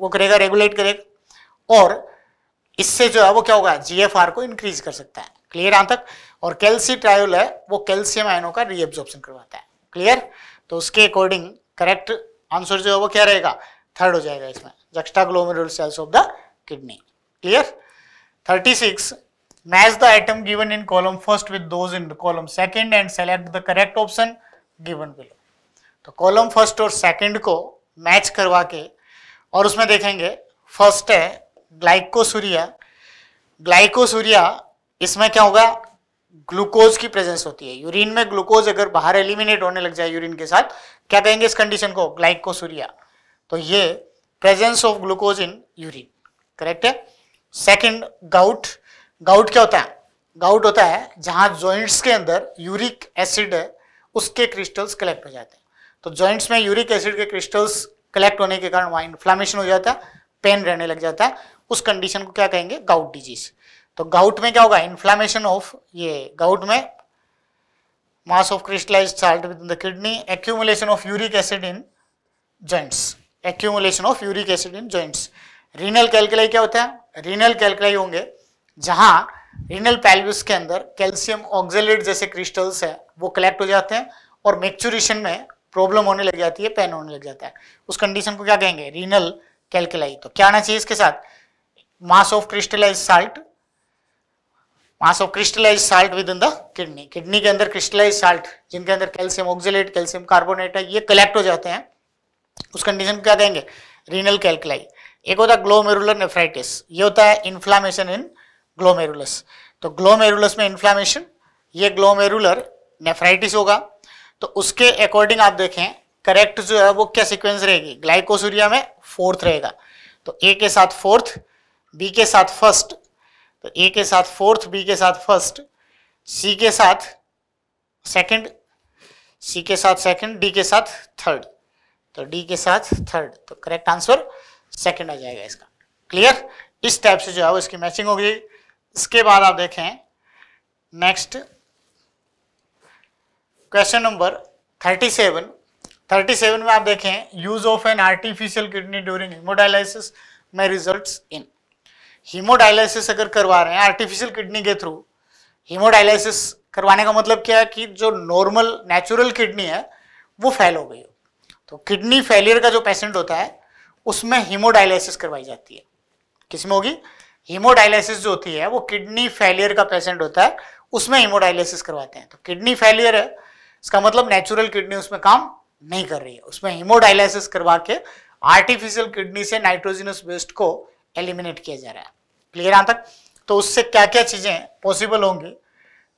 वो करेगा रेगुलेट करेगा और इससे जो है वो क्या होगा जीएफआर को इंक्रीज कर सकता है क्लियर आ तक और कैल्सी ट्रायोल है वो कैल्सियम आयनों का रीअब्जॉर्प्शन करवाता है क्लियर तो उसके अकॉर्डिंग करेक्ट आंसर जो है वो क्या रहेगा थर्ड हो जाएगा इसमें juxtaglomerular cells of the kidney. Clear? 36. Match the atom given in column first with those in the column second and select the correct option given below. तो कॉलम फर्स्ट और सेकंड को मैच करवा के और उसमें देखेंगे फर्स्ट है glycosuria glycosuria इसमें क्या होगा ग्लूकोज की प्रेजेंस होती है यूरिन में ग्लूकोज अगर बाहर एलिमिनेट होने लग जाए यूरिन के साथ क्या कहेंगे इस कंडीशन को ग्लाइकोसूरिया तो ये presence of glucose in urine correct है सेकंड गाउट गाउट क्या होता है गाउट होता है जहां जॉइंट्स के अंदर यूरिक एसिड है उसके क्रिस्टल्स कलेक्ट हो जाते हैं तो जॉइंट्स में यूरिक एसिड के क्रिस्टल्स कलेक्ट होने के कारण वहां इन्फ्लामेशन हो जाता है पेन रहने लग जाता है उस कंडीशन को क्या कहेंगे गाउट डिजीज तो गाउट में क्या होगा इन्फ्लामेशन ऑफ ये गाउट में of crystallized salt with in the kidney accumulation of uric acid in joints accumulation of uric acid in joints renal calculi क्या होता है रीनल कैलकुलाई होंगे जहां रीनल पैल्विस के अंदर कैल्शियम ऑक्जेलेट जैसे क्रिस्टल्स है वो कलेक्ट हो जाते हैं और मेक्चुरेशन में प्रॉब्लम होने लग जाती है पेन होने लग जाता है उस कंडीशन को क्या कहेंगे रीनल कैलकुलाई तो क्या आना चाहिए इसके साथ mass of crystallize salt mass of crystallize salt with in the kidney kidney के अंदर क्रिस्टलाइज साल्ट जिनके अंदर कैल्शियम ऑक्जिलेट कैल्शियम कार्बोनेट है ये कलेक्ट हो जाते हैं उस कंडीशन क्या कहेंगे रीनल कैलकुलाई एक होता है ग्लोमेरुलर नेफ्राइटिस ये होता है इन्फ्लामेशन इन ग्लोमेरुलस तो ग्लोमेरुलस में इन्फ्लामेशन ये ग्लोमेरुलर नेफ्राइटिस होगा तो उसके अकॉर्डिंग आप देखें करेक्ट जो है वो क्या सिक्वेंस रहेगी ग्लाइकोसूरिया में फोर्थ रहेगा तो ए के साथ फोर्थ बी के साथ फर्स्ट तो ए के साथ फोर्थ बी के साथ फर्स्ट सी के साथ सेकंड सी के साथ सेकंड डी के साथ थर्ड तो डी के साथ थर्ड तो करेक्ट आंसर सेकंड आ जाएगा इसका क्लियर इस टाइप से जो है वो इसकी मैचिंग होगी इसके बाद आप देखें next question number thirty seven thirty seven में आप देखें use of an artificial kidney during hemodialysis में रिजल्ट इन हीमोडायलिसिस अगर करवा रहे हैं आर्टिफिशियल किडनी के थ्रू हीमोडायलिसिस करवाने का मतलब क्या है कि जो नॉर्मल नेचुरल किडनी है वो फेल हो गई हो तो किडनी फेलियर का जो पेशेंट होता है उसमें हीमोडायलिसिस करवाई जाती है किसमें होगी हीमोडायलिसिस जो होती है वो किडनी फेलियर का पेशेंट होता है उसमें हीमोडायलिसिस करवाते हैं तो किडनी फेलियर है इसका मतलब नेचुरल किडनी उसमें काम नहीं कर रही है उसमें हीमोडायलिसिस करवा के आर्टिफिशियल किडनी से नाइट्रोजिनस वेस्ट को एलिमिनेट किया जा रहा है क्लियर यहाँ तक तो उससे क्या क्या चीज़ें पॉसिबल होंगी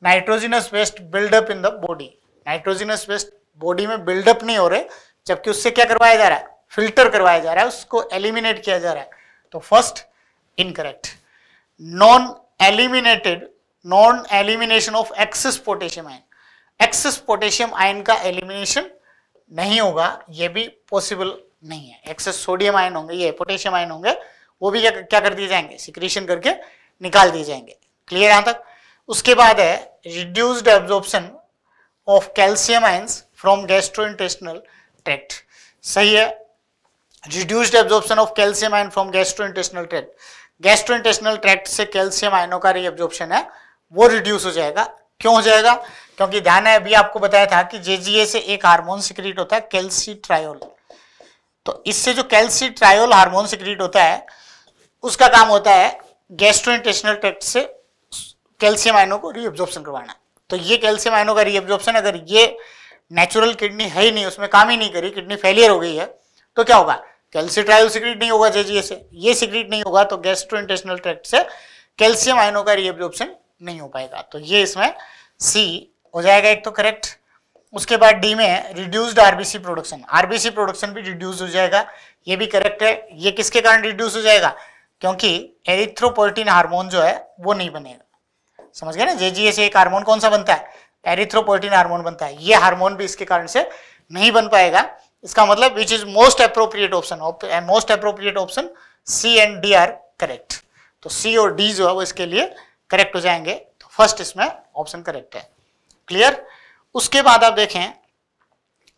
nitrogenous waste buildup in the body nitrogenous waste body में बिल्डअप नहीं हो रहे जबकि उससे क्या करवाया जा रहा है फिल्टर करवाया जा रहा है उसको एलिमिनेट किया जा रहा है तो first incorrect non eliminated non elimination of excess potassium ion excess potassium ion का एलिमिनेशन नहीं होगा ये भी पॉसिबल नहीं है एक्सेस सोडियम आयन होंगे ये पोटेशियम आयन होंगे वो भी क्या क्या कर दिए जाएंगे सिक्रीशन करके निकाल दिए जाएंगे क्लियर यहां तक उसके बाद है reduced absorption of calcium ion from gastro intestinal tract सही है reduced absorption of calcium ion from gastro intestinal tract gastro intestinal tract से कैल्शियम आयनों का रीएब्जॉर्प्शन है वो रिड्यूस हो जाएगा क्यों हो जाएगा क्योंकि ध्यान है अभी आपको बताया था कि जेजीए से एक हार्मोन सिक्रीट होता है कैल्सी ट्रायोल तो इससे जो कैल्सी ट्रायोल हार्मोन सिक्रीट होता है उसका काम होता है गैस्ट्रो इंटेस्टनल ट्रैक्ट से कैल्शियम आयनों को रीएब्जॉर्प्शन करवाना तो ये कैल्शियम आयनों का रीएब्जॉर्प्शन अगर ये नेचुरल किडनी है ही नहीं उसमें काम ही नहीं करी किडनी फेलियर हो गई है तो क्या होगा कैल्सीट्राइल सिक्रिट नहीं होगा जेजीए से ये सिक्रिट नहीं होगा तो गैस्ट्रो इंटेस्टनल ट्रैक्ट से कैल्शियम आयनों का रिएब्जॉर्प्शन नहीं हो पाएगा तो ये इसमें सी हो जाएगा एक तो करेक्ट उसके बाद डी में reduced RBC production RBC production भी रिड्यूस हो जाएगा ये भी करेक्ट है ये किसके कारण रिड्यूस हो जाएगा क्योंकि एरिथ्रोपोर्टिन हार्मोन जो है वो नहीं बनेगा समझ गए ना जेजीए से एक हार्मोन कौन सा बनता है एरिथ्रोपोइटिन हार्मोन बनता है ये हार्मोन भी इसके कारण से नहीं बन पाएगा इसका मतलब which is most appropriate option most appropriate option C and D are correct तो सी और डी जो है वो इसके लिए करेक्ट हो जाएंगे तो फर्स्ट इसमें ऑप्शन करेक्ट है क्लियर उसके बाद आप देखें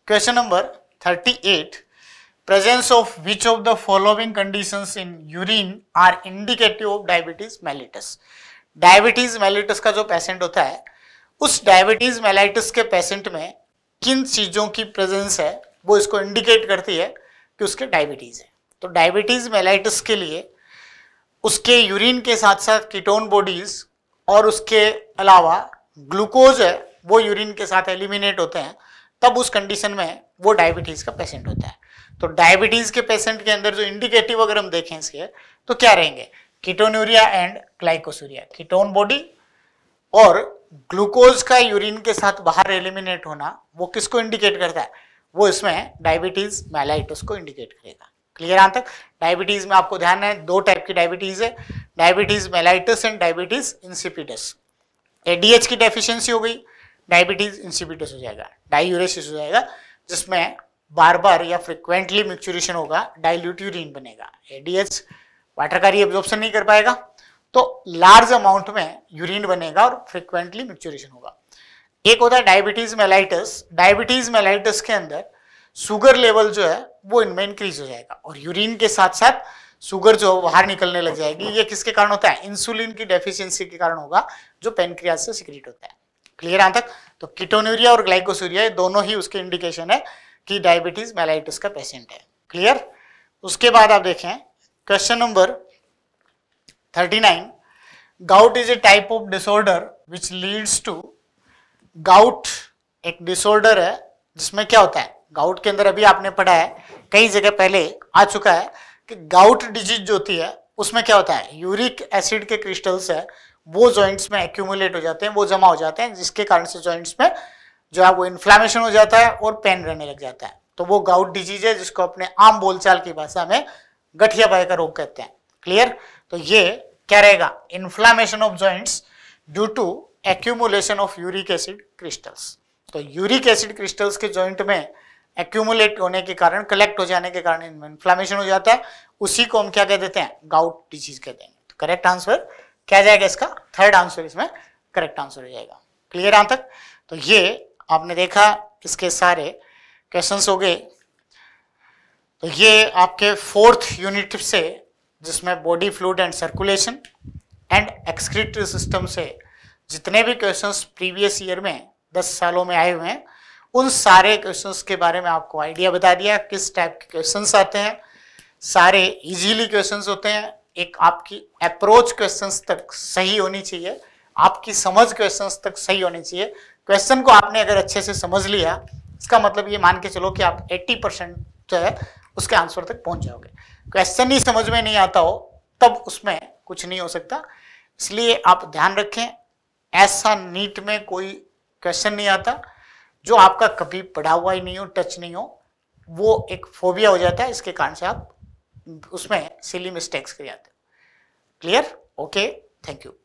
question number 38 presence of which of the following conditions in urine are indicative of diabetes mellitus diabetes mellitus का जो पेशेंट होता है उस डायबिटीज मेलाइटिस के पेशेंट में किन चीज़ों की प्रेजेंस है वो इसको इंडिकेट करती है कि उसके डायबिटीज़ है तो डायबिटीज़ मेलाइटिस के लिए उसके यूरिन के साथ साथ कीटोन बॉडीज़ और उसके अलावा ग्लूकोज है वो यूरिन के साथ एलिमिनेट होते हैं तब उस कंडीशन में वो डायबिटीज़ का पेशेंट होता है तो डायबिटीज़ के पेशेंट के अंदर जो इंडिकेटिव अगर हम देखें इसके तो क्या रहेंगे ketonuria and glycosuria ketone body और ग्लूकोज का यूरिन के साथ बाहर एलिमिनेट होना वो किसको इंडिकेट करता है वो इसमें डायबिटीज मैलाइटिस को इंडिकेट करेगा क्लियर आंसर डायबिटीज में आपको ध्यान है दो टाइप की डायबिटीज है diabetes mellitus and diabetes insipidus ADH की डेफिशिएंसी हो गई डायबिटीज इंसिपिटस हो जाएगा डायूरेसिस हो जाएगा जिसमें बार बार या फ्रिक्वेंटली मिक्चुरेशन होगा डायल्यूट यूरिन बनेगा एडीएच वाटर का रीअब्जॉर्प्शन नहीं कर पाएगा तो लार्ज अमाउंट में यूरिन बनेगा और फ्रिक्वेंटली मिक्चुरेशन होगा एक होता है डायबिटीज मेलाइटस डायबिटीज मेलाइटस के अंदर शुगर लेवल जो है वो इनमें इंक्रीज हो जाएगा और यूरिन के साथ साथ शुगर जो बाहर निकलने लग जाएगी ये किसके कारण होता है इंसुलिन की डेफिशिएंसी के कारण होगा जो पेनक्रियाज से सिक्रेट होता है क्लियर आंतक तक तो किटोनूरिया और ग्लाइकोसूरिया दोनों ही उसके इंडिकेशन है कि डायबिटीज मेलाइटिस का पेशेंट है क्लियर उसके बाद आप देखें question number 39 gout is a type of disorder which leads to gout एक disorder है जिसमें क्या होता है गाउट के अंदर अभी आपने पढ़ा है कई जगह पहले आ चुका है कि गाउट डिजीज जो होती है उसमें क्या होता है यूरिक एसिड के क्रिस्टल्स है वो जॉइंट्स में एक्यूमुलेट हो जाते हैं वो जमा हो जाते हैं जिसके कारण से जॉइंट्स में जो है वो इन्फ्लामेशन हो जाता है और पेन रहने लग जाता है तो वो गाउट डिजीज है जिसको अपने आम बोलचाल की भाषा में गठिया बाय का रोग कहते हैं क्लियर तो ये रहेगा inflammation of joints due to accumulation of uric acid crystals तो यूरिक एसिड क्रिस्टल्स के ज्वाइंट में एक्यूमुलेट होने के कारण कलेक्ट हो जाने के कारण इनमें इन्फ्लामेशन हो जाता है उसी को हम क्या कह देते हैं गाउट डिजीज कह देंगे तो करेक्ट आंसर क्या जाएगा इसका थर्ड आंसर इसमें करेक्ट आंसर हो जाएगा क्लियर यहां तक तो ये आपने देखा इसके सारे क्वेश्चंस हो गए तो ये आपके फोर्थ यूनिट से जिसमें body fluid and circulation and excretory system से जितने भी क्वेश्चंस प्रीवियस ईयर में दस सालों में आए हुए हैं उन सारे क्वेश्चंस के बारे में आपको आइडिया बता दिया किस टाइप के क्वेश्चंस आते हैं सारे इजीली क्वेश्चंस होते हैं एक आपकी अप्रोच क्वेश्चंस तक सही होनी चाहिए आपकी समझ क्वेश्चंस तक सही होनी चाहिए क्वेश्चन को आपने अगर अच्छे से समझ लिया इसका मतलब ये मान के चलो कि आप 80 परसेंट जो है उसके आंसर तक पहुंच जाओगे क्वेश्चन ही समझ में नहीं आता हो तब उसमें कुछ नहीं हो सकता इसलिए आप ध्यान रखें ऐसा नीट में कोई क्वेश्चन नहीं आता जो आपका कभी पढ़ा हुआ ही नहीं हो टच नहीं हो वो एक फोबिया हो जाता है इसके कारण से आप उसमें सिली मिस्टेक्स कर जाते हो क्लियर ओके थैंक यू